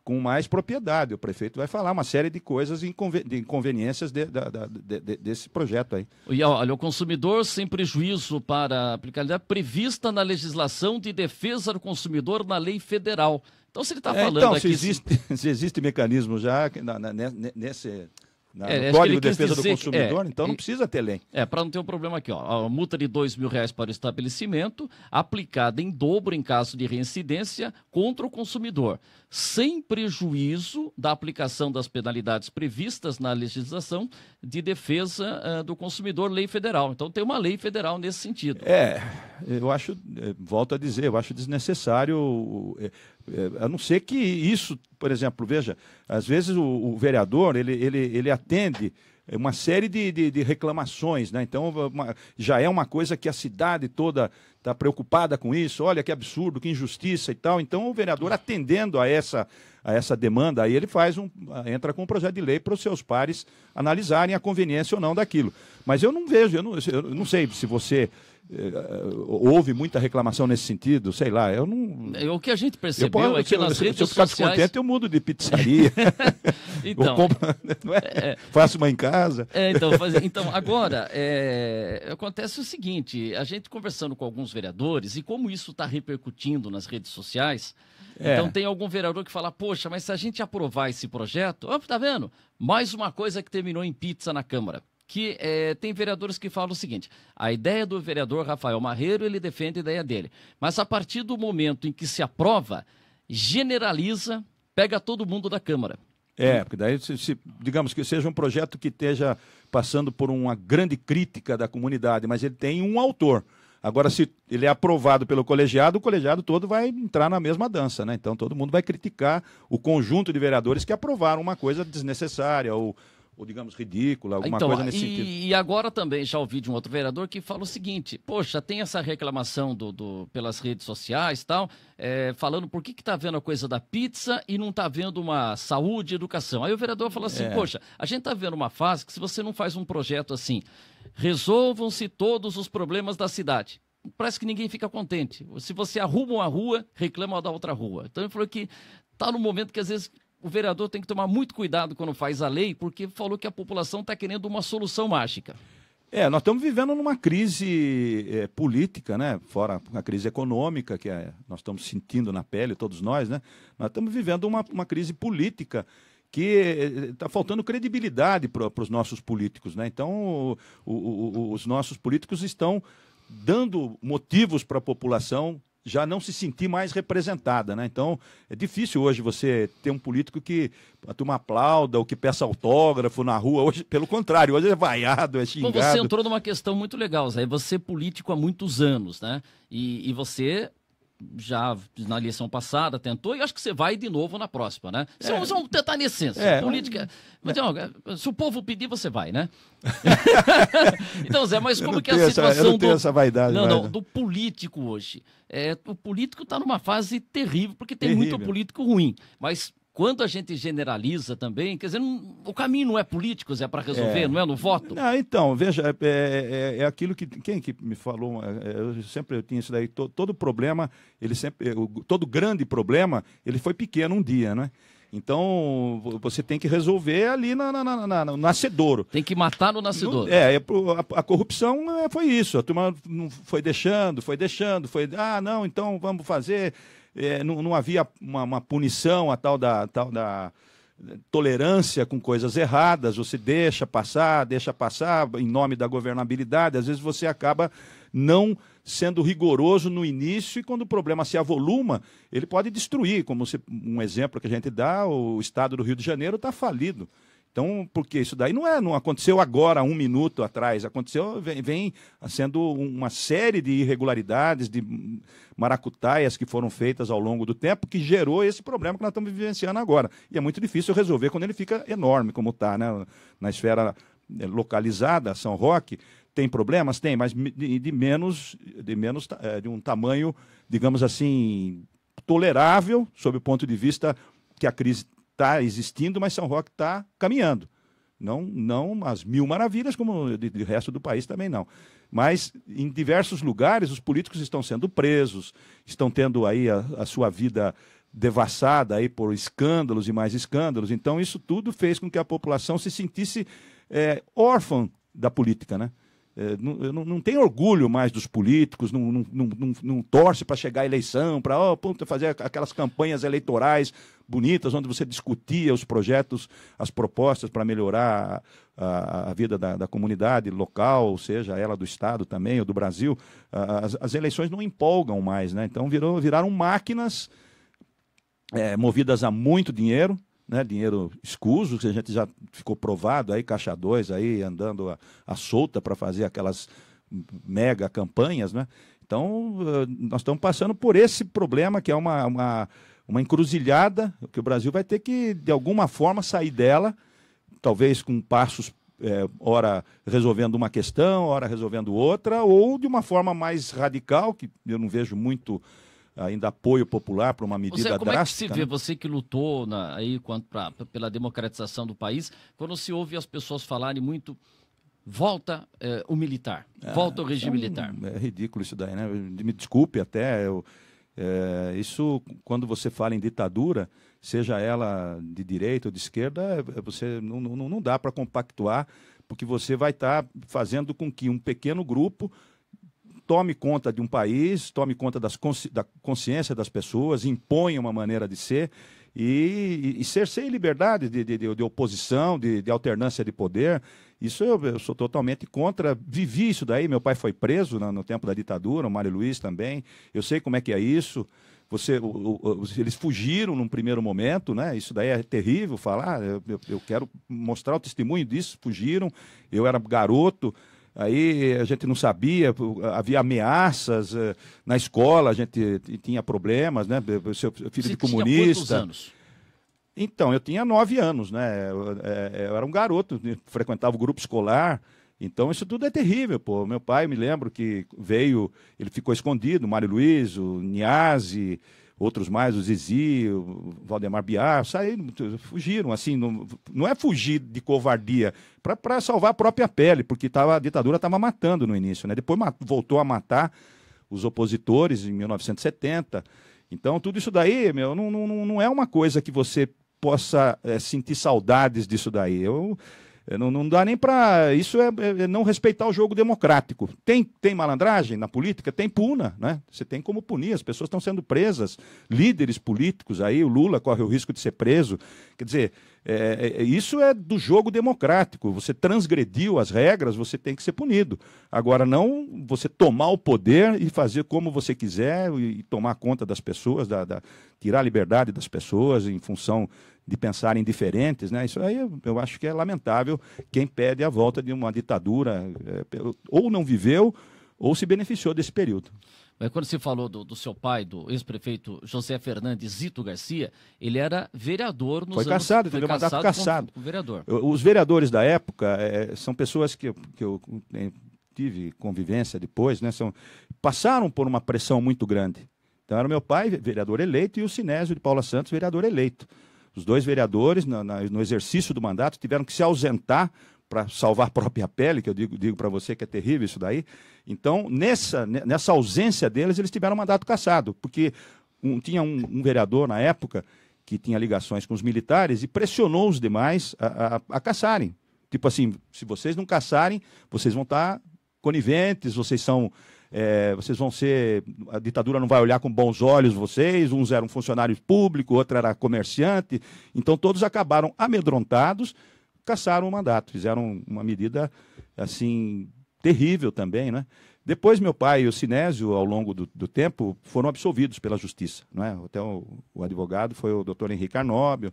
Speaker 2: com mais propriedade. O prefeito vai falar uma série de coisas e de inconveniências de, da, da, de, desse projeto aí.
Speaker 1: E olha, o consumidor sem prejuízo para a aplicabilidade é prevista na legislação de defesa do consumidor na lei federal. Então, se ele está é, falando então, aqui... Se existe,
Speaker 2: se existe mecanismo já na, na, nesse... Na, é, no é, Código de Defesa dizer, do Consumidor, é, então não precisa ter lei.
Speaker 1: É, para não ter um problema aqui, ó. A multa de dois mil reais para o estabelecimento, aplicada em dobro em caso de reincidência contra o consumidor sem prejuízo da aplicação das penalidades previstas na legislação de defesa uh, do consumidor, lei federal. Então tem uma lei federal nesse sentido. É,
Speaker 2: eu acho, eh, volto a dizer, eu acho desnecessário, eh, a não ser que isso, por exemplo, veja, às vezes o, o vereador, ele, ele, ele atende é uma série de, de, de reclamações, né? Então uma, já é uma coisa que a cidade toda está preocupada com isso. Olha que absurdo, que injustiça e tal. Então o vereador atendendo a essa a essa demanda, aí ele faz um entra com um projeto de lei para os seus pares analisarem a conveniência ou não daquilo. Mas eu não vejo, eu não, eu não sei se você eh, eh, houve muita reclamação nesse sentido, sei lá, eu não... É, o que a gente percebeu posso, é que eu, nas se, redes se eu ficar sociais... descontente, eu mudo de pizzaria. então, compro... Né, é? É, é... Faço uma em casa. É, então, faz... então, agora,
Speaker 1: é... acontece o seguinte, a gente conversando com alguns vereadores, e como isso está repercutindo nas redes sociais, então tem algum vereador que fala, poxa, mas se a gente aprovar esse projeto, está tá vendo? Mais uma coisa que terminou em pizza na Câmara que é, tem vereadores que falam o seguinte: a ideia do vereador Rafael Marreiro, ele defende a ideia dele. Mas a partir do momento em que se aprova, generaliza, pega todo mundo da Câmara.
Speaker 2: É, porque daí, se, se, digamos que seja um projeto que esteja passando por uma grande crítica da comunidade, mas ele tem um autor. Agora, se ele é aprovado pelo colegiado, o colegiado todo vai entrar na mesma dança, né? Então todo mundo vai criticar o conjunto de vereadores que aprovaram uma coisa desnecessária ou ou digamos, ridícula, alguma então, coisa nesse e, sentido. E
Speaker 1: agora também já ouvi de um outro vereador que fala o seguinte: poxa, tem essa reclamação do, do pelas redes sociais e tal, é, falando por que está vendo a coisa da pizza e não está vendo uma saúde e educação. Aí o vereador fala assim: é. poxa, a gente está vendo uma fase que se você não faz um projeto assim, resolvam-se todos os problemas da cidade parece que ninguém fica contente. Se você arruma uma rua, reclama da outra rua. Então ele falou que está no momento que às vezes o vereador tem que tomar muito cuidado quando faz a lei, porque falou que a população está querendo uma solução mágica.
Speaker 2: É, nós estamos vivendo numa crise é, política, né? Fora a crise econômica que é, nós estamos sentindo na pele, todos nós, né? Nós estamos vivendo uma, uma crise política que está eh, faltando credibilidade para os nossos políticos, né? Então, o, o, o, os nossos políticos estão dando motivos para a população já não se sentir mais representada, né? Então, é difícil hoje você ter um político que a turma aplauda ou que peça autógrafo na rua. Hoje, pelo contrário, hoje é vaiado, é xingado. Bom, você entrou
Speaker 1: numa questão muito legal, Zé. Você é político há muitos anos, né? E, e você já na eleição passada tentou e acho que você vai de novo na próxima, né? É. é. São, é são é. política. Mas é. se o povo pedir, você vai, né? então, Zé, mas como que é a situação essa, do, essa vaidade, não, não, né? do político hoje? É, o político está numa fase terrível, porque tem terrível. muito político ruim, mas quando a gente generaliza também, quer dizer, não, o caminho não é político, é para resolver, é... não é no voto.
Speaker 2: Não, então, veja, é, é, é, é aquilo que. Quem que me falou? É, é, eu sempre eu tinha isso daí. To, todo problema, ele sempre. Todo grande problema, ele foi pequeno um dia, né? Então, você tem que resolver ali na, na, na, na, no nascedouro. Tem que matar no nascedouro. É, a, a, corrupção foi isso. A turma foi deixando, foi deixando, foi. Ah, não, então vamos fazer é, não, não, havia uma, uma, punição, a tal da, tal da tolerância com coisas erradas, você deixa passar, deixa passar em nome da governabilidade, às vezes você acaba não sendo rigoroso no início e quando o problema se avoluma, ele pode destruir, como se, um exemplo que a gente dá, o estado do Rio de Janeiro está falido. Então, porque isso daí não é, não aconteceu agora, um minuto atrás, aconteceu, vem, vem sendo uma série de irregularidades, de maracutaias que foram feitas ao longo do tempo, que gerou esse problema que nós estamos vivenciando agora. E é muito difícil resolver quando ele fica enorme, como está, né? Na esfera eh, localizada, São Roque, tem problemas? Tem, mas de, de menos, de menos, eh, de um tamanho, digamos assim, tolerável, sob o ponto de vista que a crise está existindo, mas São Roque está caminhando. Não, não as mil maravilhas, como o resto do país também não. Mas em diversos lugares, os políticos estão sendo presos, estão tendo aí a, a sua vida devassada aí por escândalos e mais escândalos. Então, isso tudo fez com que a população se sentisse é, órfã da política, né? É, não, não tem orgulho mais dos políticos, não, não, não, não torce para chegar à eleição, para oh, fazer aquelas campanhas eleitorais bonitas, onde você discutia os projetos, as propostas para melhorar a, a vida da, da, comunidade local, seja ela do Estado também, ou do Brasil. As, as eleições não empolgam mais, né? Então virou, viraram máquinas é, movidas a muito dinheiro né, dinheiro escuso, que a gente já ficou provado aí, Caixa 2 aí, andando a, a solta para fazer aquelas mega campanhas, né? Então, eh, nós estamos passando por esse problema, que é uma, uma, uma encruzilhada, que o Brasil vai ter que, de alguma forma, sair dela, talvez com passos, é, ora resolvendo uma questão, ora resolvendo outra, ou de uma forma mais radical, que eu não vejo muito ainda apoio popular para uma medida você, como drástica. Como é que se vê, né?
Speaker 1: você que lutou na, aí quanto pra, pela democratização do país, quando se ouve as pessoas falarem muito volta eh, o militar, é, volta o é regime é um, militar. É
Speaker 2: ridículo isso daí, né? Me desculpe até, eu, é, isso quando você fala em ditadura, seja ela de direita ou de esquerda, é, é, você não, não, não dá para compactuar, porque você vai estar tá fazendo com que um pequeno grupo tome conta de um país, tome conta das consci da consciência das pessoas, imponha uma maneira de ser e, e, sem liberdade de, de, de oposição, de, de, alternância de poder. Isso eu, eu, sou totalmente contra. Vivi isso daí. Meu pai foi preso no, no, tempo da ditadura, o Mário Luiz também. Eu sei como é que é isso. Você, o, o, eles fugiram num primeiro momento, né? Isso daí é terrível falar. eu, eu quero mostrar o testemunho disso. Fugiram. Eu era garoto. Aí a gente não sabia, havia ameaças eh, na escola, a gente tinha problemas, né? Seu filho Você de comunista. Tinha quantos anos? Então, eu tinha nove anos, né? Eu, eh, eu era um garoto, né, frequentava o grupo escolar. Então, isso tudo é terrível, pô. Meu pai, me lembro que veio, ele ficou escondido, Mário Luiz, o Niazi, outros mais, o Zizi, o Valdemar Biar, saíram, fugiram, assim, não, não é fugir de covardia, para salvar a própria pele, porque tava, a ditadura estava matando no início, né? Depois mat, voltou a matar os opositores em 1970. Então, tudo isso daí, meu, não, não, não é uma coisa que você possa é, sentir saudades disso daí. Eu é, não, não dá nem para. Isso é, é, é, não respeitar o jogo democrático. Tem, tem malandragem na política? Tem puna, né? Você tem como punir. As pessoas estão sendo presas, líderes políticos aí, o Lula corre o risco de ser preso. Quer dizer, é, é, é, isso é do jogo democrático. Você transgrediu as regras, você tem que ser punido. Agora, não você tomar o poder e fazer como você quiser e, e tomar conta das pessoas, da, da, tirar a liberdade das pessoas em função de pensarem diferentes, né? Isso aí eu acho que é lamentável quem pede a volta de uma ditadura é, ou não viveu ou se beneficiou desse período. Mas quando você falou do, do seu
Speaker 1: pai, do ex-prefeito José Fernandes Zito Garcia, ele era vereador nos Foi anos... caçado, teve mandato caçado. caçado. Vereador.
Speaker 2: Os vereadores da época é, são pessoas que, que eu é, tive convivência depois, né? São, passaram por uma pressão muito grande. Então era meu pai, vereador eleito, e o Sinésio de Paula Santos, vereador eleito. Os dois vereadores, na, na, no exercício do mandato, tiveram que se ausentar para salvar a própria pele, que eu digo, digo para você que é terrível isso daí. Então, nessa, nessa ausência deles, eles tiveram mandato cassado, porque um, tinha um, um, vereador na época que tinha ligações com os militares e pressionou os demais a, a, a caçarem. Tipo assim, se vocês não caçarem, vocês vão estar tá coniventes, vocês são é, vocês vão ser. A ditadura não vai olhar com bons olhos vocês, uns eram funcionários públicos, outro era comerciante. Então todos acabaram amedrontados, caçaram o mandato, fizeram uma medida assim terrível também, né? Depois, meu pai e o Sinésio, ao longo do, do tempo, foram absolvidos pela justiça. Né? Até o, o advogado foi o doutor Henrique Arnóbio,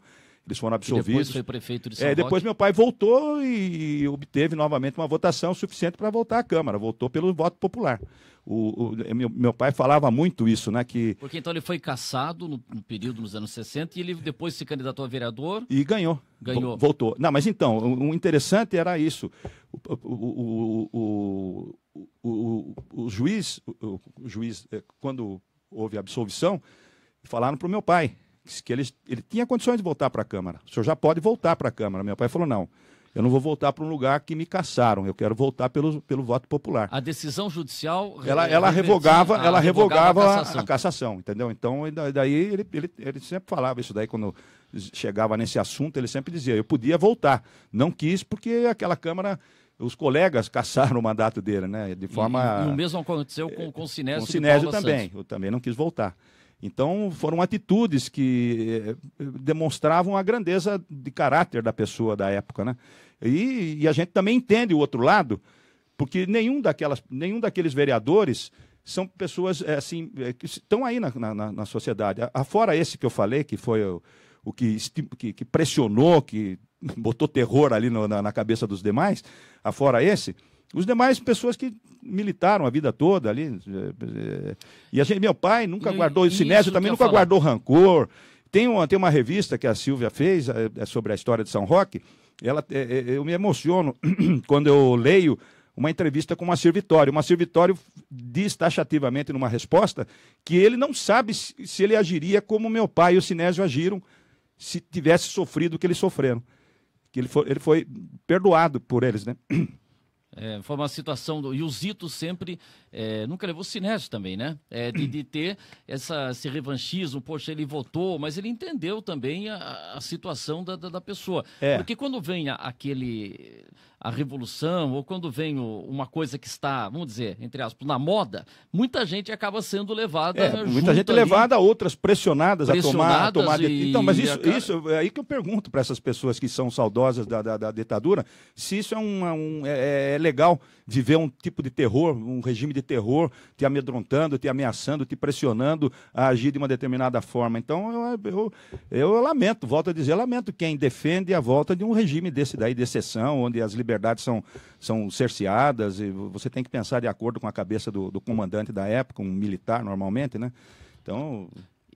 Speaker 2: eles foram absolvidos. depois foi prefeito de é, São é, Roque. Depois meu pai voltou e obteve novamente uma votação suficiente para voltar à Câmara. Voltou pelo voto popular. O, o é, meu, meu, pai falava muito isso, né? Que...
Speaker 1: Porque então ele foi caçado no, no, período nos anos 60 e ele depois se candidatou a vereador.
Speaker 2: E ganhou. Ganhou. Voltou. Não, mas então, o, o interessante era isso. O, o juiz, o, juiz, é, quando houve a absolvição, falaram para o meu pai que ele, ele tinha condições de voltar para a Câmara. O senhor já pode voltar para a Câmara. Meu pai falou: não, eu não vou voltar para um lugar que me caçaram, eu quero voltar pelo, pelo voto popular.
Speaker 1: A decisão judicial. Ela, ela revogava, ela revogava, revogava a, cassação. a,
Speaker 2: cassação. entendeu? Então, daí ele, ele, ele sempre falava isso daí quando chegava nesse assunto, ele sempre dizia: eu podia voltar. Não quis, porque aquela Câmara os colegas caçaram o mandato dele, né? De forma. E, e o
Speaker 1: mesmo aconteceu com, com o Sinésio. Com o Sinésio também.
Speaker 2: Eu também não quis voltar. Então, foram atitudes que eh, demonstravam a grandeza de caráter da pessoa da época. Né? E, e a gente também entende o outro lado, porque nenhum, daquelas, nenhum daqueles vereadores são pessoas eh, assim eh, que estão aí na, na, na sociedade. Afora esse que eu falei, que foi o, o que, que, que, pressionou, que botou terror ali no, na, na cabeça dos demais, afora esse, os demais pessoas que militaram a vida toda ali. Eh, eh, e gente, meu pai nunca e, guardou, Sinésio também nunca falar. guardou rancor. Tem uma, tem uma revista que a Silvia fez eh, é, sobre a história de São Roque. Ela, é, eu me emociono quando eu leio uma entrevista com uma servitória. uma servitória diz taxativamente numa resposta que ele não sabe se ele agiria como meu pai e o Sinésio agiram se tivesse sofrido o que eles sofreram. Que ele foi, ele foi perdoado por eles, né?
Speaker 1: É, foi uma situação do. E o Zito sempre é, nunca levou sinestro também, né? É, de, de, ter essa, esse revanchismo, poxa, ele votou, mas ele entendeu também a, a situação da, da, da pessoa. É. Porque quando vem aquele a revolução ou quando vem uma coisa que está, vamos dizer, entre aspas, na moda, muita gente acaba sendo levada. É, né, muita gente ali, levada,
Speaker 2: outras pressionadas, pressionadas a tomar. A tomar e... Então, mas isso, cara... isso é aí que eu pergunto para essas pessoas que são saudosas da, da, da ditadura se isso é, uma, um, é, é, é legal de ver um tipo de terror, um regime de terror te amedrontando, te ameaçando, te pressionando a agir de uma determinada forma. Então, eu, eu, eu lamento, volto a dizer, lamento quem defende a volta de um regime desse daí, de exceção, onde as liberdades liberdades são, são cerceadas e você tem que pensar de acordo com a cabeça do, do comandante da época, um militar normalmente, né? Então.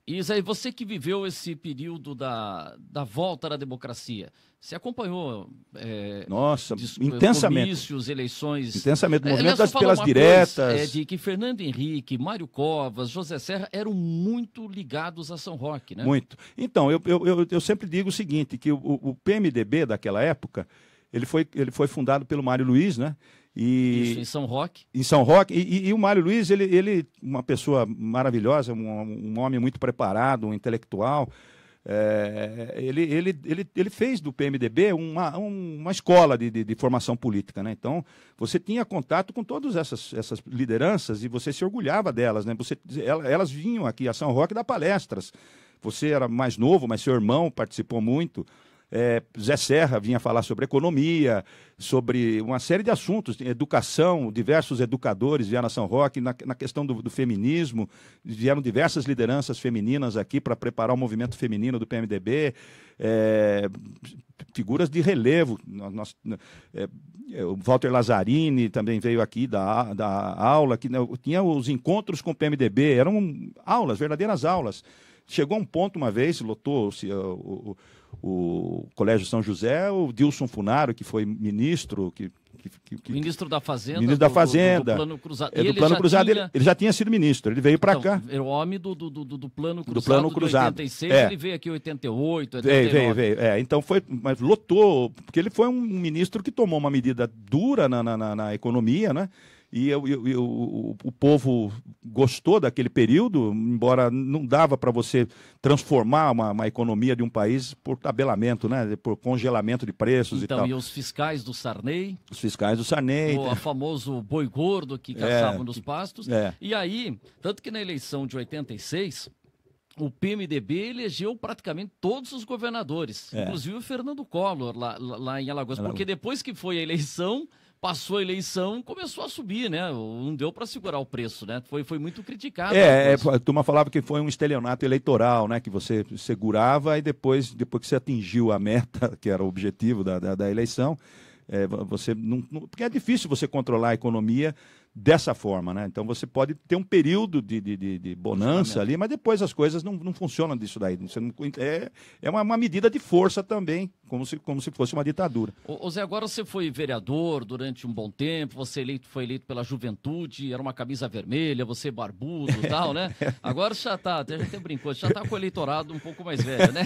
Speaker 1: Isso aí, você que viveu esse período da, da volta da democracia, você acompanhou é, Nossa, intensamente. comícios, eleições. Intensamente, movimentos pelas diretas. Coisa, é, de que Fernando Henrique, Mário Covas, José Serra eram muito ligados a São Roque, né? Muito.
Speaker 2: Então, eu, eu, eu, eu sempre digo o seguinte, que o, o PMDB daquela época ele foi, ele foi fundado pelo Mário Luiz, né? E, Isso, em São Roque. Em São Roque. E, e, e o Mário Luiz, ele, ele, uma pessoa maravilhosa, um, um homem muito preparado, um intelectual. É, ele, ele, ele, ele fez do PMDB uma, uma escola de, de, de, formação política. Né? Então, você tinha contato com todas essas, essas lideranças e você se orgulhava delas. Né? Você, elas vinham aqui a São Roque dar palestras. Você era mais novo, mas seu irmão participou muito. É, Zé Serra vinha falar sobre economia, sobre uma série de assuntos, educação, diversos educadores vieram a São Roque, na, na questão do, do, feminismo, vieram diversas lideranças femininas aqui para preparar o movimento feminino do PMDB, é, figuras de relevo. Nós, né, é, é, o Walter Lazzarini também veio aqui da, da aula, que né, tinha os encontros com o PMDB, eram aulas, verdadeiras aulas. Chegou a um ponto uma vez, lotou uh, o, o Colégio São José, o Dilson Funaro, que foi ministro, que
Speaker 1: que, que, ministro da Fazenda. Ministro da Fazenda. Do, do, do plano cruzado. É, do plano cruzado tinha... ele, ele, já
Speaker 2: tinha sido ministro, ele veio para então, cá.
Speaker 1: Era é o homem do, do, do, do plano cruzado. Do plano cruzado. 86, é. ele veio aqui em 88, 89. Veio,
Speaker 2: veio, veio. É, então foi, mas lotou, porque ele foi um ministro que tomou uma medida dura na, na, na, na economia, né? e eu, eu, eu, o povo gostou daquele período, embora não dava para você transformar uma, uma, economia de um país por tabelamento, né? por congelamento de preços então, e tal. Então,
Speaker 1: e os fiscais do Sarney?
Speaker 2: Os fiscais do Sarney. O né?
Speaker 1: famoso boi gordo que caçava é, nos pastos. É. E aí, tanto que na eleição de 86, o PMDB elegeu praticamente todos os governadores, é. inclusive o Fernando Collor, lá, lá em Alagoas, Alagoas, porque depois que foi a eleição passou a eleição, começou a subir, né? Não deu para segurar o preço, né? Foi, foi muito criticado. É, é,
Speaker 2: a turma falava que foi um estelionato eleitoral, né? Que você segurava e depois, depois que você atingiu a meta, que era o objetivo da, da, da eleição, é, você não, não, porque é difícil você controlar a economia dessa forma, né? Então você pode ter um período de, de, de, de bonança ali, mas depois as coisas não, não funcionam disso daí. Não, é é uma, uma, medida de força também, como se, como se fosse uma ditadura.
Speaker 1: Ô, ô Zé, agora você foi vereador durante um bom tempo, você é eleito, foi eleito pela juventude, era uma camisa vermelha, você é barbudo e tal, né? Agora já tá, até, já até brincou, já tá com o eleitorado um pouco mais velho, né?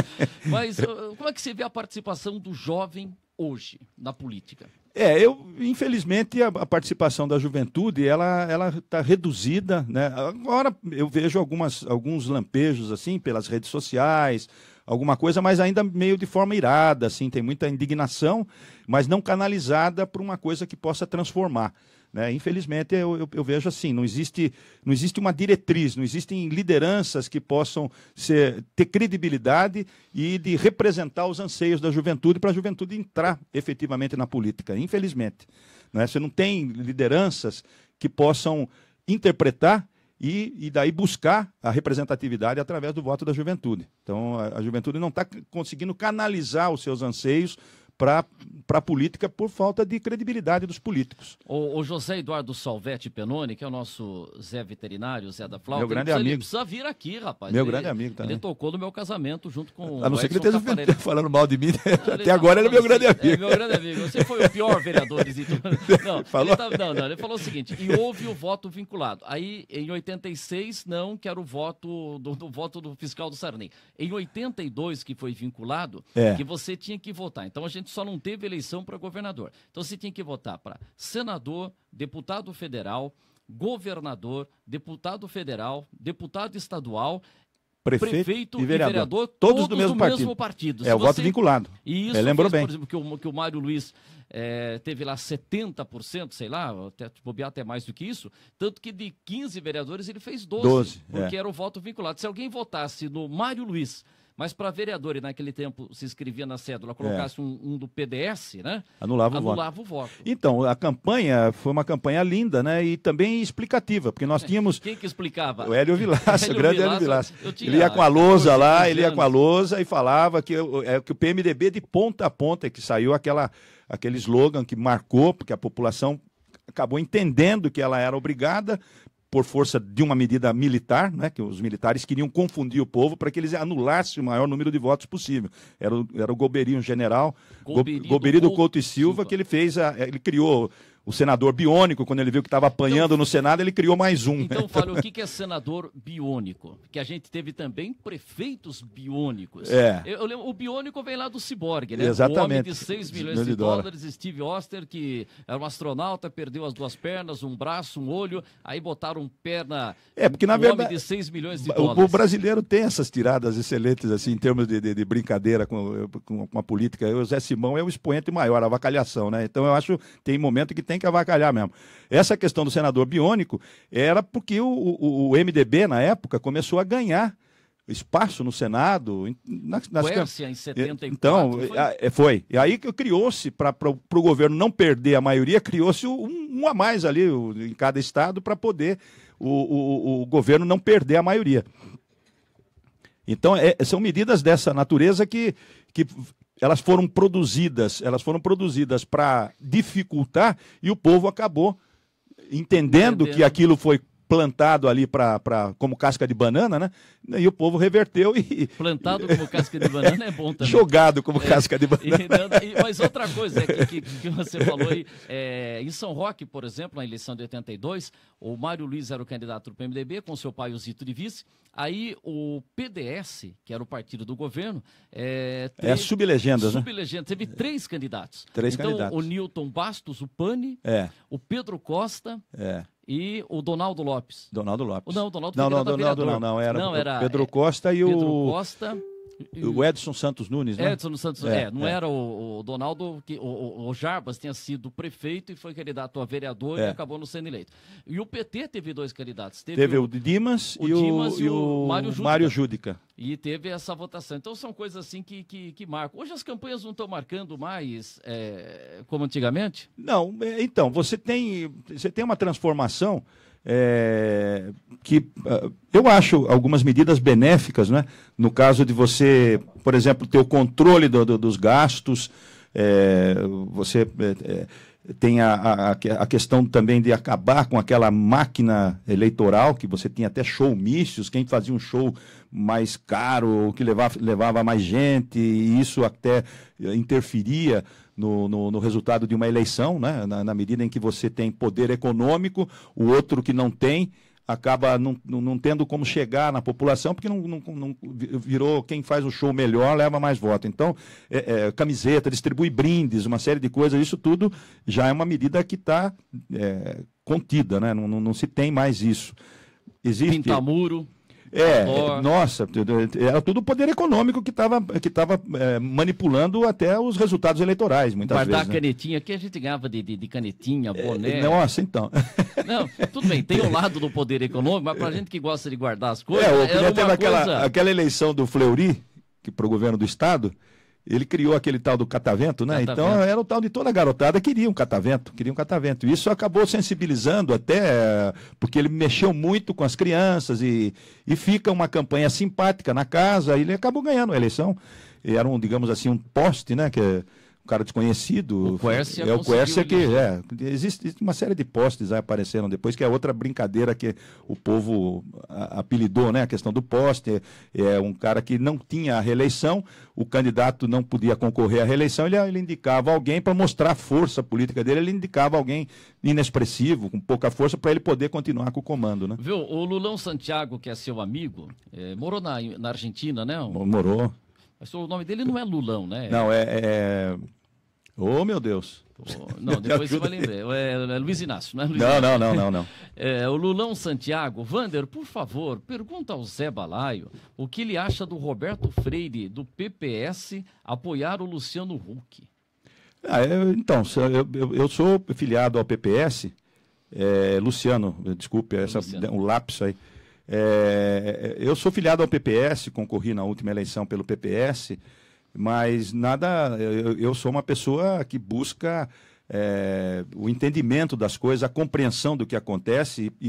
Speaker 1: mas como é que você vê a participação do jovem hoje na política?
Speaker 2: É, eu, infelizmente, a, a, participação da juventude, ela está reduzida, né? Agora eu vejo algumas, alguns lampejos, assim, pelas redes sociais, alguma coisa, mas ainda meio de forma irada, assim, tem muita indignação, mas não canalizada para uma coisa que possa transformar. Né? Infelizmente, eu, eu, eu, vejo assim: não existe, não existe uma diretriz, não existem lideranças que possam ser, ter credibilidade e de representar os anseios da juventude para a juventude entrar efetivamente na política. Infelizmente. Né? Você não tem lideranças que possam interpretar e, e, daí buscar a representatividade através do voto da juventude. Então, a, a juventude não está conseguindo canalizar os seus anseios para a política por falta de credibilidade dos políticos. O,
Speaker 1: o, José Eduardo Salvetti Penoni, que é o nosso Zé veterinário, Zé da Flauta, meu grande ele precisa, amigo. Ele precisa vir aqui, rapaz. Meu ele, grande amigo também. Ele tocou no meu casamento junto com A ah, não ser que ele esteja tá falando mal de mim, né? até tá agora ele é meu grande é amigo. É, meu grande amigo. Você foi o pior vereador, Zito. Não, falou? Tá, não, não, ele falou o seguinte, e houve o voto vinculado. Aí, em 86, não, que era o voto do, do voto do fiscal do Sarney. Em 82, que foi vinculado, é. que você tinha que votar. Então, a gente só não teve eleição para governador. Então você tinha que votar para senador, deputado federal, governador, deputado federal, deputado estadual prefeito, prefeito e, vereador, e vereador, todos, todos do, mesmo, do partido. mesmo partido. É o voto vinculado. E isso lembrou bem. por exemplo, que o, que o Mário Luiz é, teve lá 70%, sei lá, até, bobear até mais do que isso, tanto que de 15 vereadores ele fez 12, 12 porque é. era o voto vinculado. Se alguém votasse no Mário Luiz mas para vereador, e naquele tempo se inscrevia na cédula, colocasse é. um, um, do PDS, né? Anulava, Anulava o, voto. o, voto.
Speaker 2: Então, a campanha foi uma campanha linda, né? E também explicativa, porque nós é, tínhamos. Quem que explicava? O Hélio Vilaça, Hélio o grande Vilaça, Hélio Vilaça. Tinha, ele ia com a lousa lá, ele ia com a lousa e falava que, é, que o PMDB de ponta a ponta, é que saiu aquela, aquele slogan que marcou, porque a população acabou entendendo que ela era obrigada por força de uma medida militar, né, que os militares queriam confundir o povo para que eles anulassem o maior número de votos possível. Era, o, era o um general, Golbery, do, Couto, Couto e Silva, Silva, que ele fez, a, ele criou o senador biônico, quando ele viu que estava então- apanhando então, no Senado, ele criou mais um. Então, né? Fábio, o
Speaker 1: que é senador biônico? Que a gente teve também prefeitos biônicos. É. Eu, eu lembro, o biônico vem lá do ciborgue, né? Exatamente. O homem de 6 milhões de, de dólares, Steve Oster, que era um astronauta, perdeu as duas pernas, um braço, um olho, aí botaram perna. É, porque na um verdade. homem de 6 milhões de o, dólares. O brasileiro
Speaker 2: tem essas tiradas excelentes, assim, em termos de, de, de brincadeira com, com, com a política. O Zé Simão é o expoente maior, a avacalhação, né? Então, eu acho que tem momento que tem que avacalhar mesmo. Essa questão do senador biônico era porque o, o, o MDB, na época, começou a ganhar espaço no Senado. Nas, nas assim,
Speaker 1: em 74. Então,
Speaker 2: foi. É, foi. E aí que criou-se, para o governo não perder a maioria, criou-se um, um, a mais ali o, em cada estado para poder o, o, o, governo não perder a maioria. Então, é, são medidas dessa natureza que, que elas foram produzidas, elas foram produzidas para dificultar e o povo acabou entendendo, entendendo que aquilo foi plantado ali pra, pra, como casca de banana, né? E o povo reverteu e. Plantado como casca de banana é bom também. Jogado como é, casca de banana. E, mas outra coisa é que, que, que, você falou aí,
Speaker 1: é, em São Roque, por exemplo, na eleição de 82, o Mário Luiz era o candidato do PMDB, com seu pai, o Zito de vice. Aí o PDS, que era o partido do governo, é, é né? teve, é sublegenda, sublegenda, Teve três candidatos. Três então, candidatos. O Nilton Bastos, o Pane, é. o Pedro Costa. É e o Donaldo Lopes.
Speaker 2: Donaldo Lopes.
Speaker 1: não, o Donaldo não, não, Donaldo, não, não, era, não, era Pedro é, Costa e Pedro o Costa o
Speaker 2: Edson Santos Nunes, né? Edson Santos é, é não é. era
Speaker 1: o, o, Donaldo, que, o, o, Jarbas tinha sido prefeito e foi candidato a vereador é. e acabou não sendo eleito. E o PT teve dois candidatos. Teve, teve o, o,
Speaker 2: Dimas e o, e o, Mário Júdica. Mário Júdica.
Speaker 1: E teve essa votação. Então são coisas assim que, que, que marcam. Hoje as campanhas não estão marcando mais é,
Speaker 2: como antigamente? Não, é, então, você tem, você tem uma transformação é, que ah, eu acho algumas medidas benéficas, né? no caso de você, por exemplo, ter o controle do, do, dos gastos, é, você é, é tem a, a, a, questão também de acabar com aquela máquina eleitoral, que você tinha até showmícios, quem fazia um show mais caro, que levava, levava mais gente, e isso até interferia no, no, no resultado de uma eleição, né? Na, na, medida em que você tem poder econômico, o outro que não tem acaba não, não tendo como chegar na população, porque não, não, não, virou quem faz o show melhor leva mais voto. Então, é, é, camiseta, distribui brindes, uma série de coisas, isso tudo já é uma medida que está é, contida, né? Não, não, não se tem mais isso. Existe... Pintamuro. É, nossa, era é, é tudo o poder econômico que estava que tava, é, manipulando até os resultados eleitorais, muitas Guardar vezes. Guardar
Speaker 1: né? canetinha, que a gente ganhava de, de, de canetinha, é, boné. É, nossa, então. Não, tudo bem, tem o um lado do poder econômico, mas para gente que gosta de guardar as coisas. É, eu era teve coisa... aquela,
Speaker 2: aquela eleição do Fleury para o governo do Estado ele criou aquele tal do catavento, né? Catavento. Então era o tal de toda a garotada queria um catavento, queria um catavento. Isso acabou sensibilizando até, porque ele mexeu muito com as crianças e, e fica uma campanha simpática na casa, e ele acabou ganhando a eleição. era um, digamos assim, um poste, né? Que, cara desconhecido. O Quercia é o Quercia é que né? é, existe, existe, uma série de postes aí apareceram depois que é outra brincadeira que o povo apelidou, né? A questão do poste é um cara que não tinha a reeleição, o candidato não podia concorrer à reeleição, ele, ele indicava alguém para mostrar a força política dele, ele indicava alguém inexpressivo, com pouca força para ele poder continuar com o comando, né?
Speaker 1: Viu? O Lulão Santiago, que é seu amigo, é, morou na, na Argentina, né? Morou. Mas o nome dele não é Lulão, né? Não,
Speaker 2: é... é... Ô, oh, meu Deus. Não, depois você vai lembrar. É, é, é, Luiz
Speaker 1: Inácio, não é Luiz não, Inácio? Não, não, não, É, o Lulão Santiago. Vander, por favor, pergunta ao Zé Balaio o que ele acha do Roberto Freire, do PPS, apoiar o Luciano Huck.
Speaker 2: Ah, eu, é, então, eu, eu, eu, sou filiado ao PPS. É, Luciano, desculpe essa, Luciano. um lapso aí. É, eu sou filiado ao PPS, concorri na última eleição pelo PPS. Mas nada. Eu, eu sou uma pessoa que busca é, o entendimento das coisas, a compreensão do que acontece e,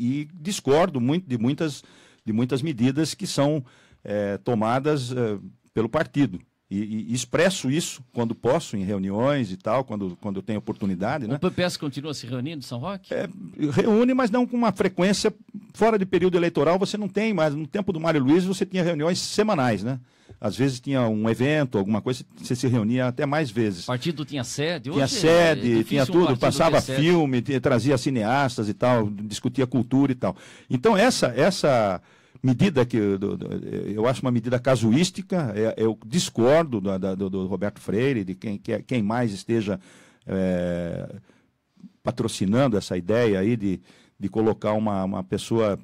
Speaker 2: e, e discordo muito de muitas, de muitas medidas que são é, tomadas é, pelo partido. E, e, expresso isso quando posso, em reuniões e tal, quando, quando eu tenho oportunidade. Né? O né?
Speaker 1: PPS continua se reunindo em São Roque? É,
Speaker 2: reúne, mas não com uma frequência. Fora de período eleitoral, você não tem mais. No tempo do Mário Luiz, você tinha reuniões semanais, né? Às vezes tinha um evento, alguma coisa, você se reunia até mais vezes. O
Speaker 1: partido tinha sede? Hoje é tinha sede, é tinha tudo, um passava filme,
Speaker 2: trazia cineastas e tal, discutia cultura e tal. Então, essa essa medida que eu acho uma medida casuística, é, eu discordo do, do, do Roberto Freire, de quem, quem mais esteja é, patrocinando essa ideia aí de, de colocar uma, uma pessoa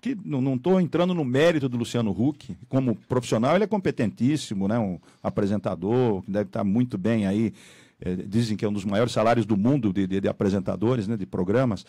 Speaker 2: que não estou entrando no mérito do Luciano Huck, como profissional ele é competentíssimo, né? um apresentador que deve estar muito bem aí, é, dizem que é um dos maiores salários do mundo de, de, de apresentadores, né? de programas,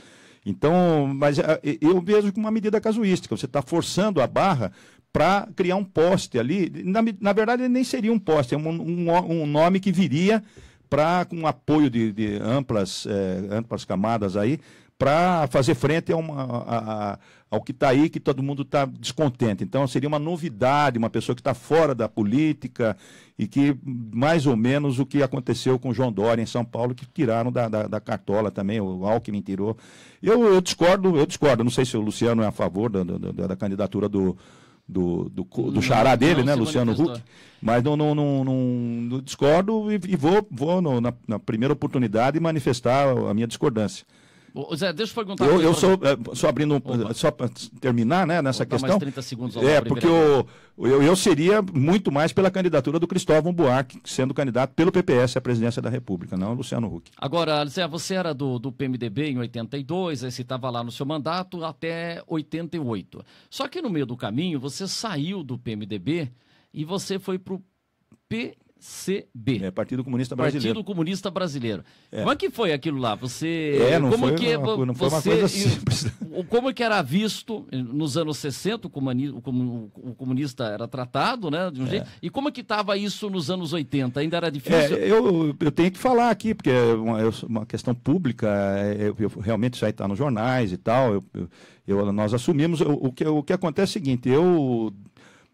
Speaker 2: então, mas ah, eu vejo como uma medida casuística. Você está forçando a barra para criar um poste ali. Na, na verdade, nem seria um poste, é um, um, um nome que viria para, com apoio de, de amplas, é, amplas camadas aí, para fazer frente a uma, a, a, ao que está aí, que todo mundo está descontente. Então, seria uma novidade, uma pessoa que está fora da política e que, mais ou menos, o que aconteceu com João Dória em São Paulo, que tiraram da, da, da cartola também, o Alckmin tirou. Eu, eu discordo, eu discordo. Não sei se o Luciano é a favor da, da, da candidatura do, do, do, do Chará xará dele, não, né, Luciano Huck. Mas não, não, não, não discordo e, e, vou, vou no, na, na primeira oportunidade manifestar a minha discordância.
Speaker 1: Zé, deixa eu perguntar. Eu, eu sou,
Speaker 2: eh, só abrindo, eh, só para terminar né, nessa questão. Mais 30 segundos ao É, porque eu, eu, eu, seria muito mais pela candidatura do Cristóvão Buarque, sendo candidato pelo PPS à presidência da República, não Luciano Huck.
Speaker 1: Agora, Zé, você era do, do PMDB em 82, aí você estava lá no seu mandato até 88. Só que no meio do caminho, você saiu do PMDB e você foi para o
Speaker 2: PCB. É, Partido Comunista Brasileiro. Partido
Speaker 1: Comunista Brasileiro. É. Como é que foi aquilo lá? Você. É, não como foi, que, não foi você, uma coisa simples. Como que era visto nos anos 60, o, comuni, o comunista era tratado, né? De um é. jeito. E como é que estava isso nos anos 80? Ainda era difícil? É, eu,
Speaker 2: eu tenho que falar aqui, porque é uma, é uma questão pública, eu, eu realmente já está nos jornais e tal. Eu, eu, nós assumimos. O, o, que, o que acontece é o seguinte, eu.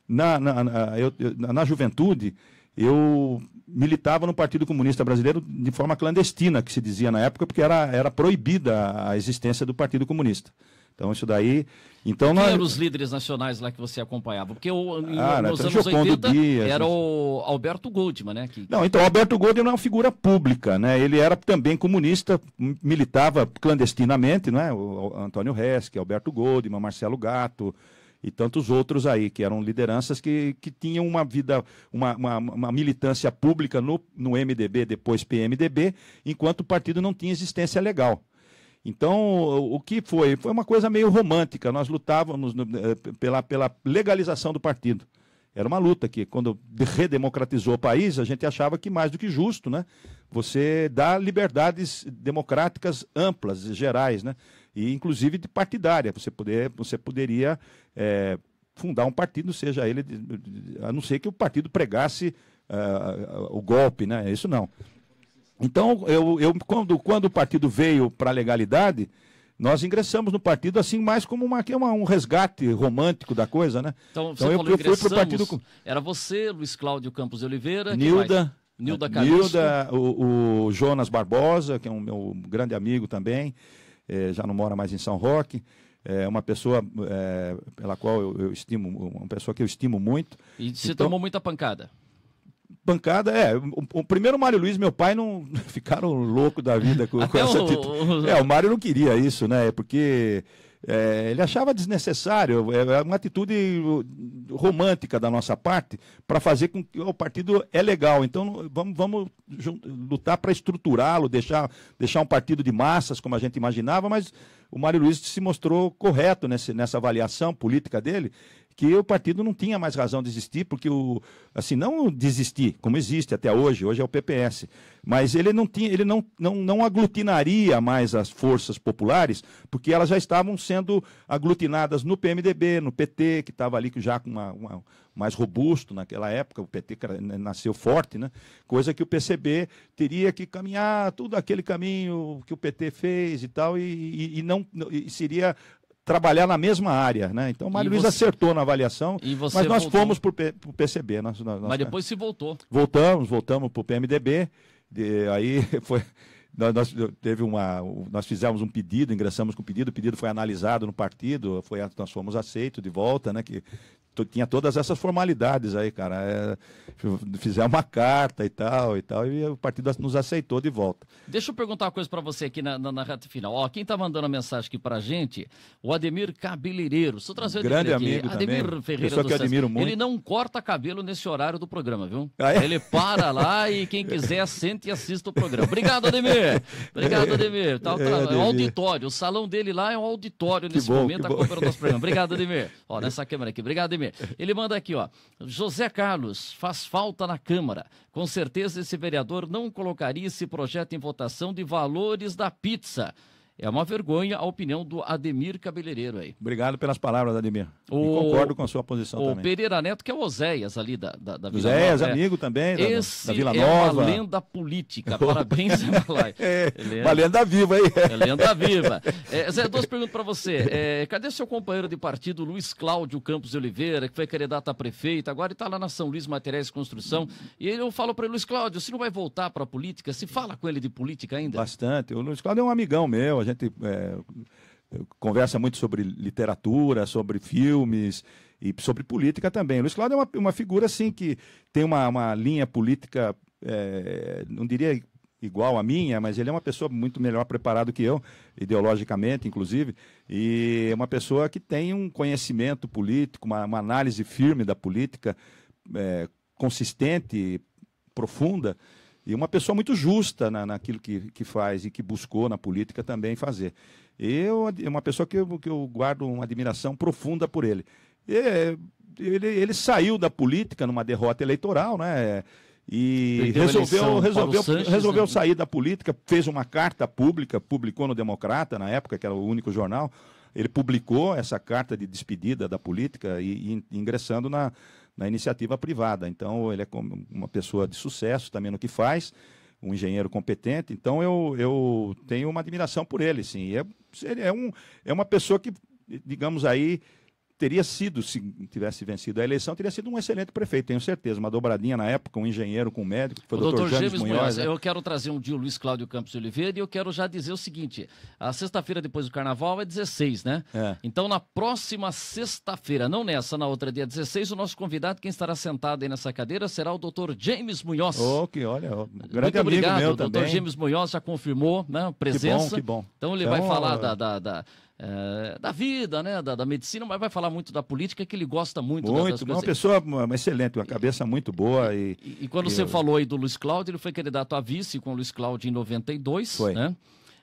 Speaker 2: Na, na, na, eu, na, na juventude, eu militava no Partido Comunista Brasileiro de forma clandestina, que se dizia na época, porque era, era proibida a existência do Partido Comunista. Então, isso daí. Então, Quem nós... eram os
Speaker 1: líderes nacionais lá que você acompanhava? Porque o, ah, nos anos Jocondo 80 Dias, era o Alberto Goldman, né? Que... Não,
Speaker 2: então, Alberto Goldman não é uma figura pública, né? Ele era também comunista, militava clandestinamente, não é? O Antônio Resque, é Alberto Goldman, Marcelo Gato, e tantos outros aí, que eram lideranças que, que tinham uma vida, uma, uma, uma militância pública no, no MDB, depois PMDB, enquanto o partido não tinha existência legal. Então, o que foi? Foi uma coisa meio romântica. Nós lutávamos no, eh, pela, pela legalização do partido. Era uma luta que, quando redemocratizou o país, a gente achava que mais do que justo, né? Você dá liberdades democráticas amplas, e gerais, né? e inclusive de partidária. Você, poder, você poderia é, fundar um partido, seja ele, a não ser que o partido pregasse uh, o golpe, né? Isso não. Então, eu, eu quando, quando o partido veio para a legalidade, nós ingressamos no partido assim mais como uma, é uma, um resgate romântico da coisa, né? Então, então eu, eu fui para o partido. Com...
Speaker 1: Era você, Luiz Cláudio Campos Oliveira, Nilda.
Speaker 2: Nilda é, Nilda, o, o, Jonas Barbosa, que é um meu grande amigo também. Eh, já não mora mais em São Roque. É uma pessoa é, pela qual eu, eu, estimo, uma pessoa que eu estimo muito.
Speaker 1: E você então, tomou muita pancada?
Speaker 2: Pancada, é. O, o primeiro Mário Luiz, meu pai, não ficaram louco da vida com, com essa o, o... É, o Mário não queria isso, né? É porque é, ele achava desnecessário, é, é uma atitude romântica da nossa parte para fazer com que o partido é legal. Então vamos, vamos lutar para estruturá-lo, deixar, deixar um partido de massas, como a gente imaginava, mas o Mário Luiz se mostrou correto nesse, nessa avaliação política dele que o partido não tinha mais razão de existir, porque o assim não desistir, como existe até hoje, hoje é o PPS, mas ele não tinha, ele não, não, não aglutinaria mais as forças populares, porque elas já estavam sendo aglutinadas no PMDB, no PT, que estava ali já com uma, uma mais robusto naquela época, o PT né, nasceu forte, né? coisa que o PCB teria que caminhar tudo aquele caminho que o PT fez e tal, e, e, e não e seria trabalhar na mesma área, né? Então o Mário Luiz acertou na avaliação, mas nós voltou. fomos para o PCB. Nós, nós, mas depois se voltou. Voltamos, voltamos para o PMDB, de, aí foi... Nós, nós, teve uma, nós fizemos um pedido, ingressamos com o pedido, o pedido foi analisado no partido, foi, nós fomos aceitos de volta, né, que tinha todas essas formalidades aí, cara. É, fizeram uma carta e tal e tal, e o partido nos aceitou de volta.
Speaker 1: Deixa eu perguntar uma coisa para você aqui na, na, na, reta final. Ó, quem tá mandando a mensagem aqui pra gente, o Ademir Cabeleireiro. sou trazer Grande amigo aqui. Ademir também. Ferreira Pessoa que admiro muito. Ele não corta cabelo nesse horário do programa, viu? Ah, é? Ele para lá e quem quiser sente e assista o programa. Obrigado, Ademir! Obrigado, Ademir. Tá, tá, é, Ademir. É auditório. O salão dele lá é um auditório nesse bom, momento, tá acompanhando o nosso programa. Obrigado, Ademir. Ó, nessa câmera aqui. Obrigado, Ademir. Ele manda aqui, ó. José Carlos, faz falta na Câmara. Com certeza esse vereador não colocaria esse projeto em votação de valores da pizza. É uma vergonha a opinião do Ademir Cabeleireiro aí.
Speaker 2: Obrigado pelas palavras, Ademir. O... E concordo com a sua posição o também. O
Speaker 1: Pereira Neto, que é o Oséias ali da, da, da Vila Oséias, Nova. É. amigo também da, Esse da Vila Nova. Nova. é uma lenda política. Parabéns, Malai. é, é, uma lenda viva aí. É lenda viva. É, Zé, duas perguntas para você. É, cadê seu companheiro de partido, Luiz Cláudio Campos de Oliveira, que foi candidato a prefeito, agora está lá na São Luís Materiais de Construção. E eu falo para ele, Luiz Cláudio, você não vai voltar para a política? Se fala com ele de política ainda?
Speaker 2: Bastante. O Luiz Cláudio é um amigão meu, gente é, conversa muito sobre literatura, sobre filmes e sobre política também. Luiz Cláudio é uma, uma figura, assim, que tem uma, uma linha política, é, não diria igual à minha, mas ele é uma pessoa muito melhor preparado que eu, ideologicamente, inclusive, e é uma pessoa que tem um conhecimento político, uma, uma análise firme da política, é, consistente, profunda, e uma pessoa muito justa na, naquilo que, que faz e que buscou na política também fazer. Eu, é uma pessoa que eu, que eu guardo uma admiração profunda por ele. E, ele, ele saiu da política numa derrota eleitoral, né? E resolveu, resolveu, Sanches, resolveu né? sair da política, fez uma carta pública, publicou no Democrata, na época, que era o único jornal. Ele publicou essa carta de despedida da política e, e ingressando na, na iniciativa privada. Então, ele é uma pessoa de sucesso também no que faz, um engenheiro competente. Então, eu, eu tenho uma admiração por ele, sim. É, é, um, é uma pessoa que, digamos aí, teria sido, se tivesse vencido a eleição, teria sido um excelente prefeito, tenho certeza. Uma dobradinha na época, um engenheiro com um médico, que foi o doutor James, James Munhoz. Eu
Speaker 1: quero trazer um dia o Luiz Cláudio Campos Oliveira e eu quero já dizer o seguinte: a sexta-feira depois do carnaval é 16, né? É. Então, na próxima sexta-feira, não nessa, na outra, dia 16, o nosso convidado, quem estará sentado aí nessa cadeira, será o doutor James Munhoz. Oh, que olha, grande Muito obrigado, meu o doutor também. James Munhoz já confirmou né, a presença. Que bom, que bom. Então, ele então, vai falar da, da, da é, da vida, né, da, da, medicina, mas vai falar muito da política que ele gosta muito. Né, muito, né, uma pessoa
Speaker 2: uma excelente, uma cabeça muito boa. E, e, e quando e você eu... falou aí do
Speaker 1: Luiz Cláudio, ele foi candidato a vice com o Luiz Cláudio em 92, foi. né?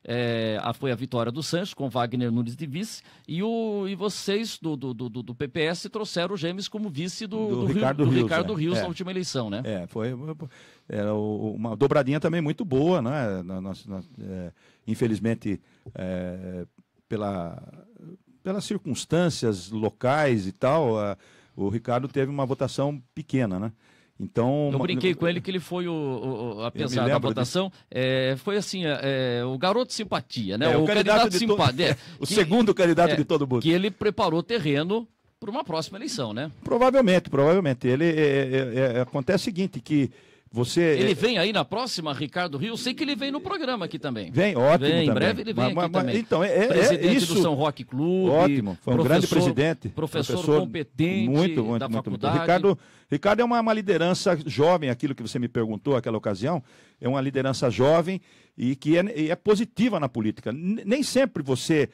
Speaker 1: É, a, foi a vitória do Sancho com Wagner Nunes de vice e, o, e vocês do, do, do, do PPS trouxeram o Gêmeos como vice do, do, do Ricardo, Rio, Rios, Ricardo é, Rios é, na
Speaker 2: última eleição, né? É, foi era uma dobradinha também muito boa, né? É, infelizmente é, pela, pelas circunstâncias locais e tal, a, o Ricardo teve uma votação pequena, né? Então, eu brinquei uma...
Speaker 1: com ele que ele foi o, o, o apesar da votação, de... é, foi assim, é, é o garoto simpatia, né? É, o, o, candidato, candidato simpatia, todo... É, o segundo candidato é, de todo mundo. Que ele preparou terreno para uma próxima eleição, né?
Speaker 2: Provavelmente, provavelmente. Ele acontece o seguinte que você, ele é-
Speaker 1: vem aí na próxima, Ricardo Rio. Sei que ele vem no programa aqui também. Vem, ótimo. Vem, em também. breve ele vem mas, aqui mas, também. Então, é, é, é presidente é isso. do São Roque Clube. Ótimo, foi um grande presidente. Professor, professor competente muito, muito, da muito, faculdade. Muito. Ricardo,
Speaker 2: Ricardo é uma, uma liderança jovem, aquilo que você me perguntou naquela ocasião. É uma liderança jovem e que é, é positiva na política. Nem sempre você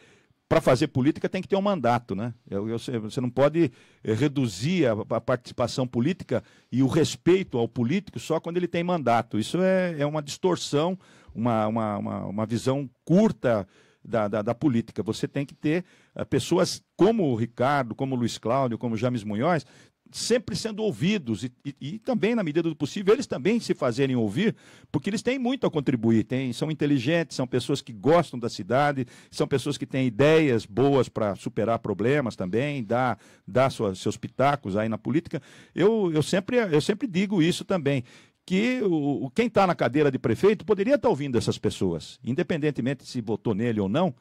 Speaker 2: para fazer política tem que ter um mandato, né? Eu, eu, você não pode eh, reduzir a, a, participação política e o respeito ao político só quando ele tem mandato. Isso é, é uma distorção, uma, uma, uma, uma visão curta da, da, da, política. Você tem que ter eh, pessoas como o Ricardo, como o Luiz Cláudio, como o James Munhoz, sempre sendo ouvidos e, e, e, também, na medida do possível, eles também se fazerem ouvir, porque eles têm muito a contribuir, têm, são inteligentes, são pessoas que gostam da cidade, são pessoas que têm ideias boas para superar problemas também, dar, dar seus pitacos aí na política. Eu, eu, sempre, eu sempre digo isso também que o, quem está na cadeira de prefeito poderia estar tá ouvindo essas pessoas, independentemente se votou nele ou não,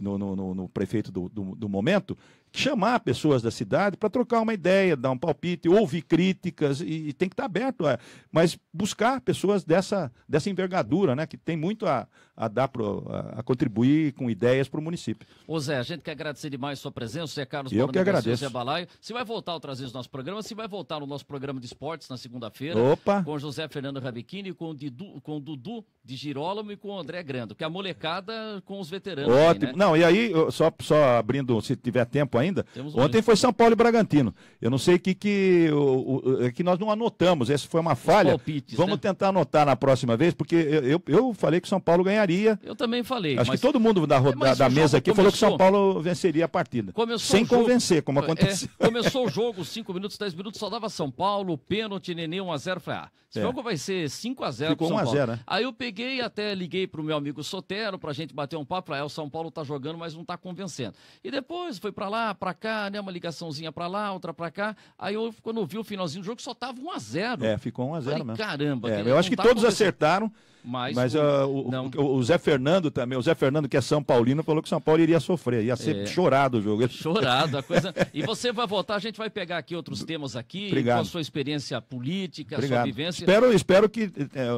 Speaker 2: no, no, no prefeito do, do, do, momento, chamar pessoas da cidade para trocar uma ideia, dar um palpite, ouvir críticas e, e tem que estar tá aberto, mas buscar pessoas dessa, dessa envergadura, né, que tem muito a, a dar pro, a, a contribuir com ideias para o município.
Speaker 1: Ô Zé, a gente quer agradecer demais a sua presença, você é Carlos Eu que agradeço. Balaio. Você vai voltar outras vezes no nosso programas, você vai voltar no nosso programa de esportes na segunda-feira Opa. com José Fernando Rabiquini, com, Didu, com Dudu de Girolamo e com André Grando, que é a molecada com os veteranos. Ótimo. Aí, né?
Speaker 2: Não, e aí, só, só abrindo, se tiver tempo ainda. Temos Ontem mesmo. foi São Paulo e Bragantino. Eu não sei que, que, o, o, é que nós não anotamos. Essa foi uma falha. Palpites, Vamos né? tentar anotar na próxima vez, porque eu, eu, eu, falei que São Paulo ganharia.
Speaker 1: Eu também falei. Acho mas... que
Speaker 2: todo mundo da, é, da, da mesa aqui começou... falou que São Paulo venceria a partida. Começou sem jogo... convencer, como é, aconteceu.
Speaker 1: É, começou o jogo, 5 minutos, 10 minutos, só dava São Paulo, pênalti, neném, 1x0. Falei, ah, esse é. jogo vai ser 5x0 Ficou 1 x 0, Paulo. Né? Aí eu peguei até liguei pro meu amigo Sotero pra gente bater um papo. Falei, ah, o São Paulo tá jogando, mas não tá convencendo. E depois foi pra lá, pra para cá, né? Uma ligaçãozinha para lá, outra para cá. Aí eu, quando eu vi o finalzinho do jogo, só tava 1 a 0 É, ficou 1 a 0 mesmo. Caramba, é, Eu acho que tá todos
Speaker 2: acertaram. Mas, mas o, ah, o, o, o, Zé Fernando também, o Zé Fernando, que é São Paulino, falou que São Paulo iria sofrer, ia ser é. chorado o jogo. Chorado,
Speaker 1: a coisa. e você vai voltar a gente vai pegar aqui outros temas aqui, Obrigado. com a sua experiência política, Obrigado. sua vivência. Espero, espero
Speaker 2: que é,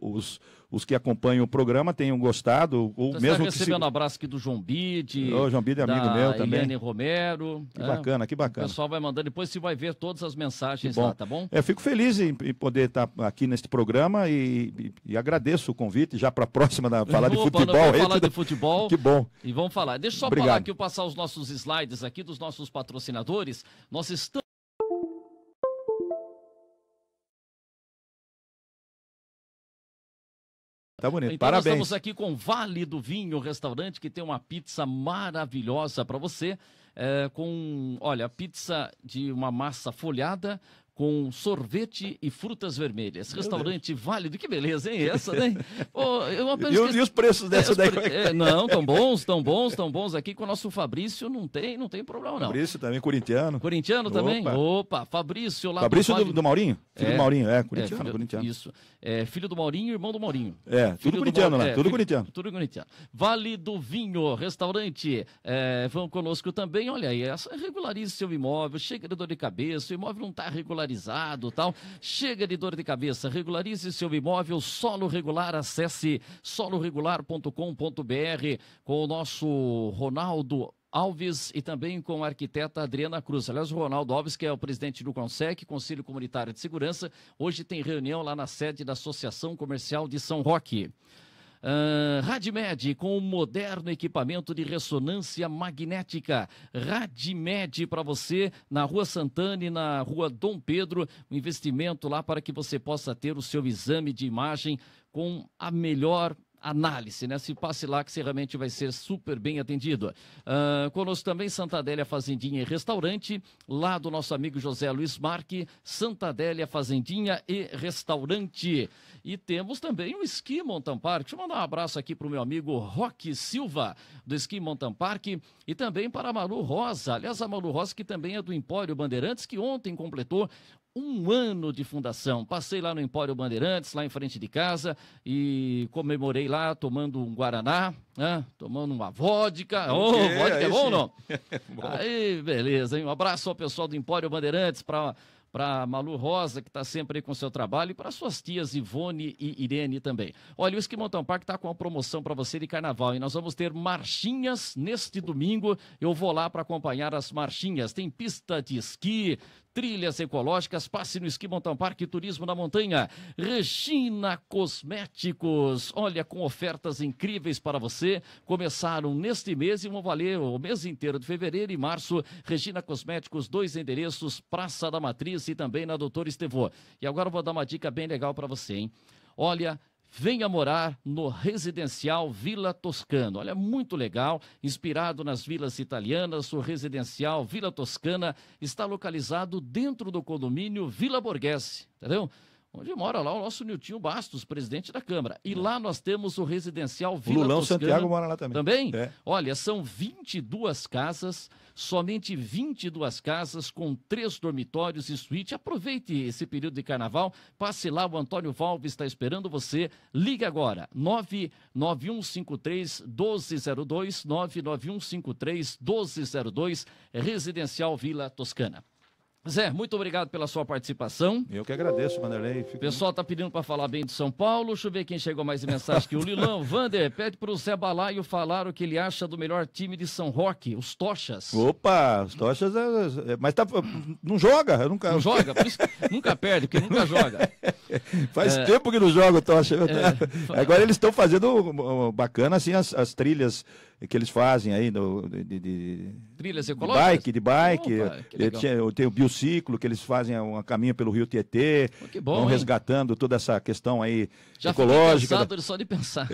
Speaker 2: os os que acompanham o programa tenham gostado. Ou Você mesmo está recebendo que se... abraço
Speaker 1: aqui do João Bide. O João Bide é amigo meu também. Eliane Romero. Que é. bacana, que bacana. O pessoal vai mandando, depois você vai ver todas as mensagens lá, tá bom? Eu
Speaker 2: é, fico feliz em, poder estar tá aqui neste programa e, e, e agradeço o convite já para a próxima da, falar Opa, de futebol. Vamos falar de futebol. Que bom. E vamos falar. Deixa eu só Obrigado. falar aqui,
Speaker 1: eu passar os nossos slides aqui dos nossos patrocinadores. Nós estamos
Speaker 2: Tá bonito, então, parabéns. Nós estamos
Speaker 1: aqui com Vale do Vinho Restaurante, que tem uma pizza maravilhosa para você. É, com, olha, pizza de uma massa folhada com sorvete e frutas vermelhas. Restaurante válido, que beleza, hein? Essa, né? Oh, eu apenas... e, que... os preços dessa é, daí? É, é tá? não, tão bons, tão bons, tão bons aqui. Com o nosso Fabrício não tem, não tem problema, não.
Speaker 2: Fabrício também, corintiano.
Speaker 1: Corintiano também? Opa, Fabrício lá Fabrício do, do,
Speaker 2: Maurinho? Filho é, do Maurinho, é, é, é corintiano, filho, corintiano. Isso.
Speaker 1: É, filho do Maurinho, irmão do Maurinho. É, tudo corintiano lá, tudo corintiano. Tudo corintiano. Vale do Vinho, restaurante. vão conosco também, olha aí, essa regularize seu imóvel, chega de dor de cabeça, o imóvel não está regularizado regularizado tal. Chega de dor de cabeça, regularize seu imóvel solo regular, acesse soloregular.com.br com o nosso Ronaldo Alves e também com a arquiteta Adriana Cruz. Aliás, o Ronaldo Alves, que é o presidente do CONSEC, Conselho Comunitário de Segurança, hoje tem reunião lá na sede da Associação Comercial de São Roque. Uh, Radmed, com o moderno equipamento de ressonância magnética. Radmed para você na Rua Santana e na Rua Dom Pedro. Um investimento lá para que você possa ter o seu exame de imagem com a melhor análise, né? Se passe lá que você realmente vai ser super bem atendido. Uh, conosco também Santa Adélia Fazendinha e Restaurante, lá do nosso amigo José Luiz Marque, Santa Adélia Fazendinha e Restaurante. E temos também o Ski Mountain Park. Deixa eu mandar um abraço aqui para o meu amigo Roque Silva, do Ski Mountain Park, e também para a Malu Rosa. Aliás, a Malu Rosa, que também é do Empório Bandeirantes, que ontem completou um ano de fundação. Passei lá no Empório Bandeirantes, lá em frente de casa, e comemorei lá tomando um Guaraná, né? tomando uma vodka. Ô, oh, é, vodka é bom ou não? É bom. Aí, beleza, hein? Um abraço ao pessoal do Empório Bandeirantes para para Malu Rosa, que está sempre aí com seu trabalho, e para suas tias Ivone e Irene também. Olha, o Esquimontão Parque Park está com uma promoção para você de carnaval, e nós vamos ter marchinhas neste domingo. Eu vou lá para acompanhar as marchinhas. Tem pista de esqui, trilhas ecológicas, passe no Esqui Mountain Park Turismo na Montanha. Regina Cosméticos, olha, com ofertas incríveis para você. Começaram neste mês e vão valer o mês inteiro de fevereiro e março. Regina Cosméticos, dois endereços, Praça da Matriz e também na Doutora Estevô. E agora eu vou dar uma dica bem legal para você, hein? Olha, Venha morar no residencial Vila Toscana. Olha, muito legal, inspirado nas vilas italianas, o residencial Vila Toscana está localizado dentro do condomínio Vila Borghese, entendeu? onde mora lá o nosso Nilton Bastos, presidente da Câmara. E é. lá nós temos o residencial Vila Lulão Toscana, Santiago mora lá também. Também? É. Olha, são 22 casas, somente 22 casas com três dormitórios e suíte. Aproveite esse período de carnaval, passe lá, o Antônio Valves está esperando você. Ligue agora, 99153 1202, 99153 1202, Residencial Vila Toscana. Zé, muito obrigado pela sua participação. Eu que agradeço, Vanderlei. Fico... O pessoal tá pedindo para falar bem de São Paulo. Deixa eu ver quem chegou mais de mensagem que o Lilão. Vander, pede para o Zé Balaio falar o que ele acha do melhor time de São Roque, os Tochas.
Speaker 2: Opa, os Tochas, é, é, é mas tá, não joga. Eu nunca... Não joga, por isso, nunca perde, porque nunca joga. Faz é... tempo que não joga o Tocha. É. Agora eles estão fazendo bacana assim as, as trilhas que eles fazem aí no, de, de trilhas ecológicas, de bike, de bike. tem o biociclo que eles fazem um caminho pelo Rio Tietê, oh, que bom, vão resgatando toda essa questão aí Já ecológica. Já da... só de pensar.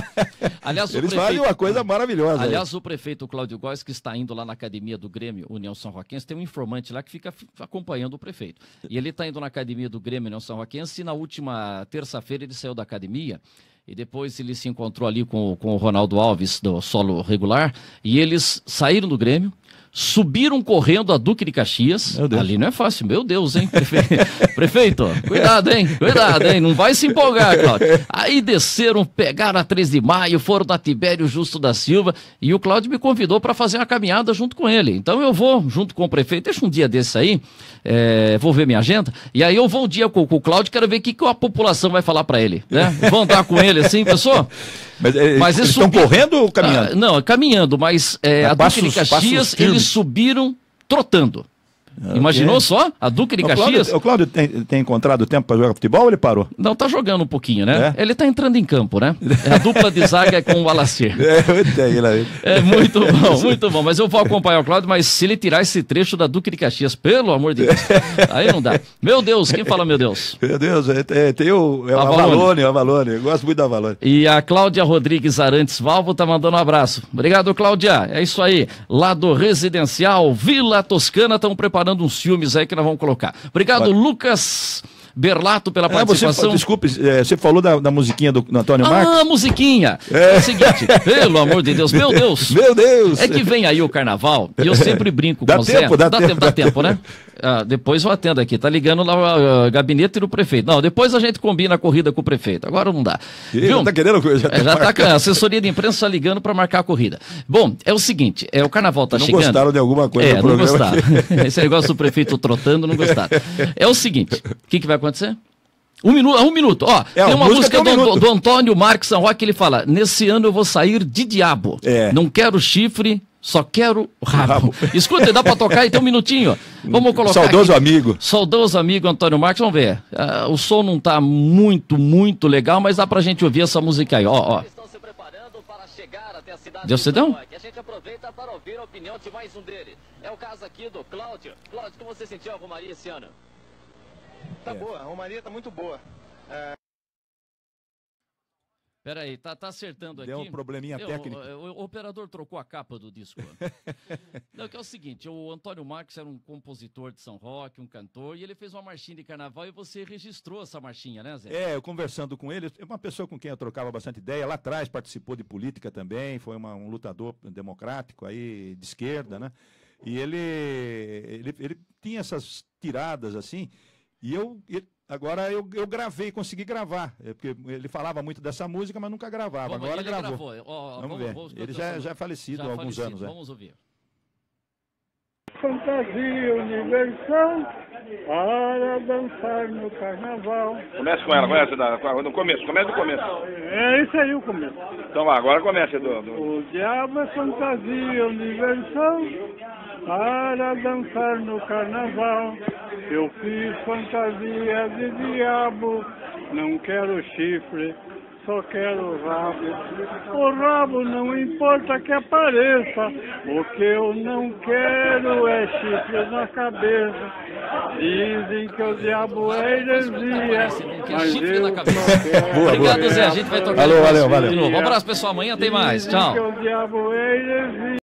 Speaker 2: aliás, eles prefeito... fazem uma coisa maravilhosa. Aliás,
Speaker 1: aí. o prefeito Cláudio Góes que está indo lá na academia do Grêmio União São Roquense, tem um informante lá que fica acompanhando o prefeito. E ele está indo na academia do Grêmio União São Roquense e na última terça-feira ele saiu da academia e depois ele se encontrou ali com, com o Ronaldo Alves do solo regular. E eles saíram do Grêmio, subiram correndo a Duque de Caxias. Ali não é fácil, meu Deus, hein? prefeito, cuidado, hein? Cuidado, hein? Não vai se empolgar, Cláudio. Aí desceram, pegaram a 3 de maio, foram na Tibério Justo da Silva e o Cláudio me convidou para fazer uma caminhada junto com ele. Então eu vou, junto com o prefeito, deixa um dia desse aí, é, vou ver minha agenda, e aí eu vou um dia com, com o Cláudio, quero ver o que, que a população vai falar para ele, né? Vão andar com ele assim, pessoal? Mas, é, mas eles estão correndo ou caminhando? Ah, não, caminhando, mas é, a passos, Duque de Caxias, eles subiram
Speaker 2: trotando. Ah, Imaginou okay. só? A Duque de Caxias. o Cláudio tem, tem encontrado tempo para jogar futebol ou ele parou?
Speaker 1: Não, tá jogando um pouquinho, né? É? Ele tá entrando
Speaker 2: em campo, né? É a dupla de zaga com o Alacir.
Speaker 1: É, é, muito bom, muito bom. Mas eu vou acompanhar o Cláudio, mas se ele tirar esse trecho da Duque de Caxias, pelo amor de Deus, aí não dá. Meu Deus, quem fala meu Deus?
Speaker 2: Meu Deus, é, é tem o é Avalone, Avalone, gosto muito da Avalone.
Speaker 1: E a Cláudia Rodrigues Arantes Valvo tá mandando um abraço. Obrigado, Cláudia. É isso aí. Lá do Residencial Vila Toscana, estão preparando preparando uns filmes aí que nós vamos colocar. Obrigado, Vai. Lucas. Berlato pela é, participação. Você, desculpe,
Speaker 2: é, você falou da, da musiquinha do, do Antônio ah, Marcos?
Speaker 1: Ah, musiquinha!
Speaker 2: É. é. o seguinte, pelo amor de Deus, meu
Speaker 1: Deus! Meu Deus! É que vem aí o carnaval e eu sempre brinco dá com tempo, Zé. Dá, dá tempo, dá tempo, né? Ah, depois eu atendo aqui, tá ligando lá o ah, gabinete do prefeito. Não, depois a gente combina a corrida com o prefeito. Agora não dá. Viu? Já tá querendo coisa. Já, tá, já tá, tá a assessoria de imprensa tá ligando para marcar a corrida. Bom, é o seguinte, é o carnaval tá não chegando. Não gostaram de alguma coisa é, não gostaram. Esse negócio do prefeito trotando, não gostaram. É o seguinte, o que, que vai acontecer? Um minuto, ah, um minuto. Ó, é, tem uma música, música do, um do, Antônio Marques San Roque, ele fala: Nesse ano eu vou sair de diabo. É. Não quero chifre, só quero rabo. rabo. Escuta, dá pra tocar e tem um minutinho. Vamos colocar. Saudoso aqui. amigo. Saudoso amigo Antônio Marques. Vamos ver. Ah, o som não tá muito, muito legal, mas dá pra gente ouvir essa música aí. Ó, ó. Deu cedão? A gente aproveita para ouvir a opinião de mais um dele. É o caso aqui do Cláudio. Cláudio, como você sentiu a Romaria esse ano? Tá é. boa, a Romaria tá muito boa. É... Peraí, tá, tá acertando Deu aqui. Deu um probleminha Deu, técnico. O, eh, o, o, operador trocou a capa do disco. Não, que é o seguinte, o Antônio Marques era um compositor de São Roque, um cantor, e ele fez uma marchinha de carnaval e você registrou essa marchinha, né, Zé? É, eu
Speaker 2: conversando com ele, uma pessoa com quem eu trocava bastante ideia, lá atrás participou de política também, foi uma, um lutador democrático aí, de esquerda, né? E ele, ele, ele tinha essas tiradas assim, e eu, agora eu, eu gravei, consegui gravar, é, porque ele falava muito dessa música, mas nunca gravava. Vamos, agora ele gravou. gravou. Oh, vamos, vamos, ver. Vamos, ele já, é, já é falecido já há alguns falecido. anos. É. Vamos é. ouvir. Fantasia universal
Speaker 1: para dançar no carnaval. Comece com ela, comece
Speaker 2: da, no começo, comece do começo. É
Speaker 1: isso aí o começo.
Speaker 2: Então agora comece Eduardo O diabo é
Speaker 1: fantasia universal para dançar no carnaval.
Speaker 2: Eu fiz fantasia de diabo, não quero chifre, só quero rabo. O rabo não importa que
Speaker 1: apareça, o que eu não quero é chifre na cabeça. Dizem que o diabo é heresia, é mas eu só quero... Obrigado, Zé, a gente vai tocar. Valeu, valeu, valeu. De novo. Um abraço, pessoal, amanhã tem mais. Tchau. Dizem
Speaker 2: que o diabo é heresia.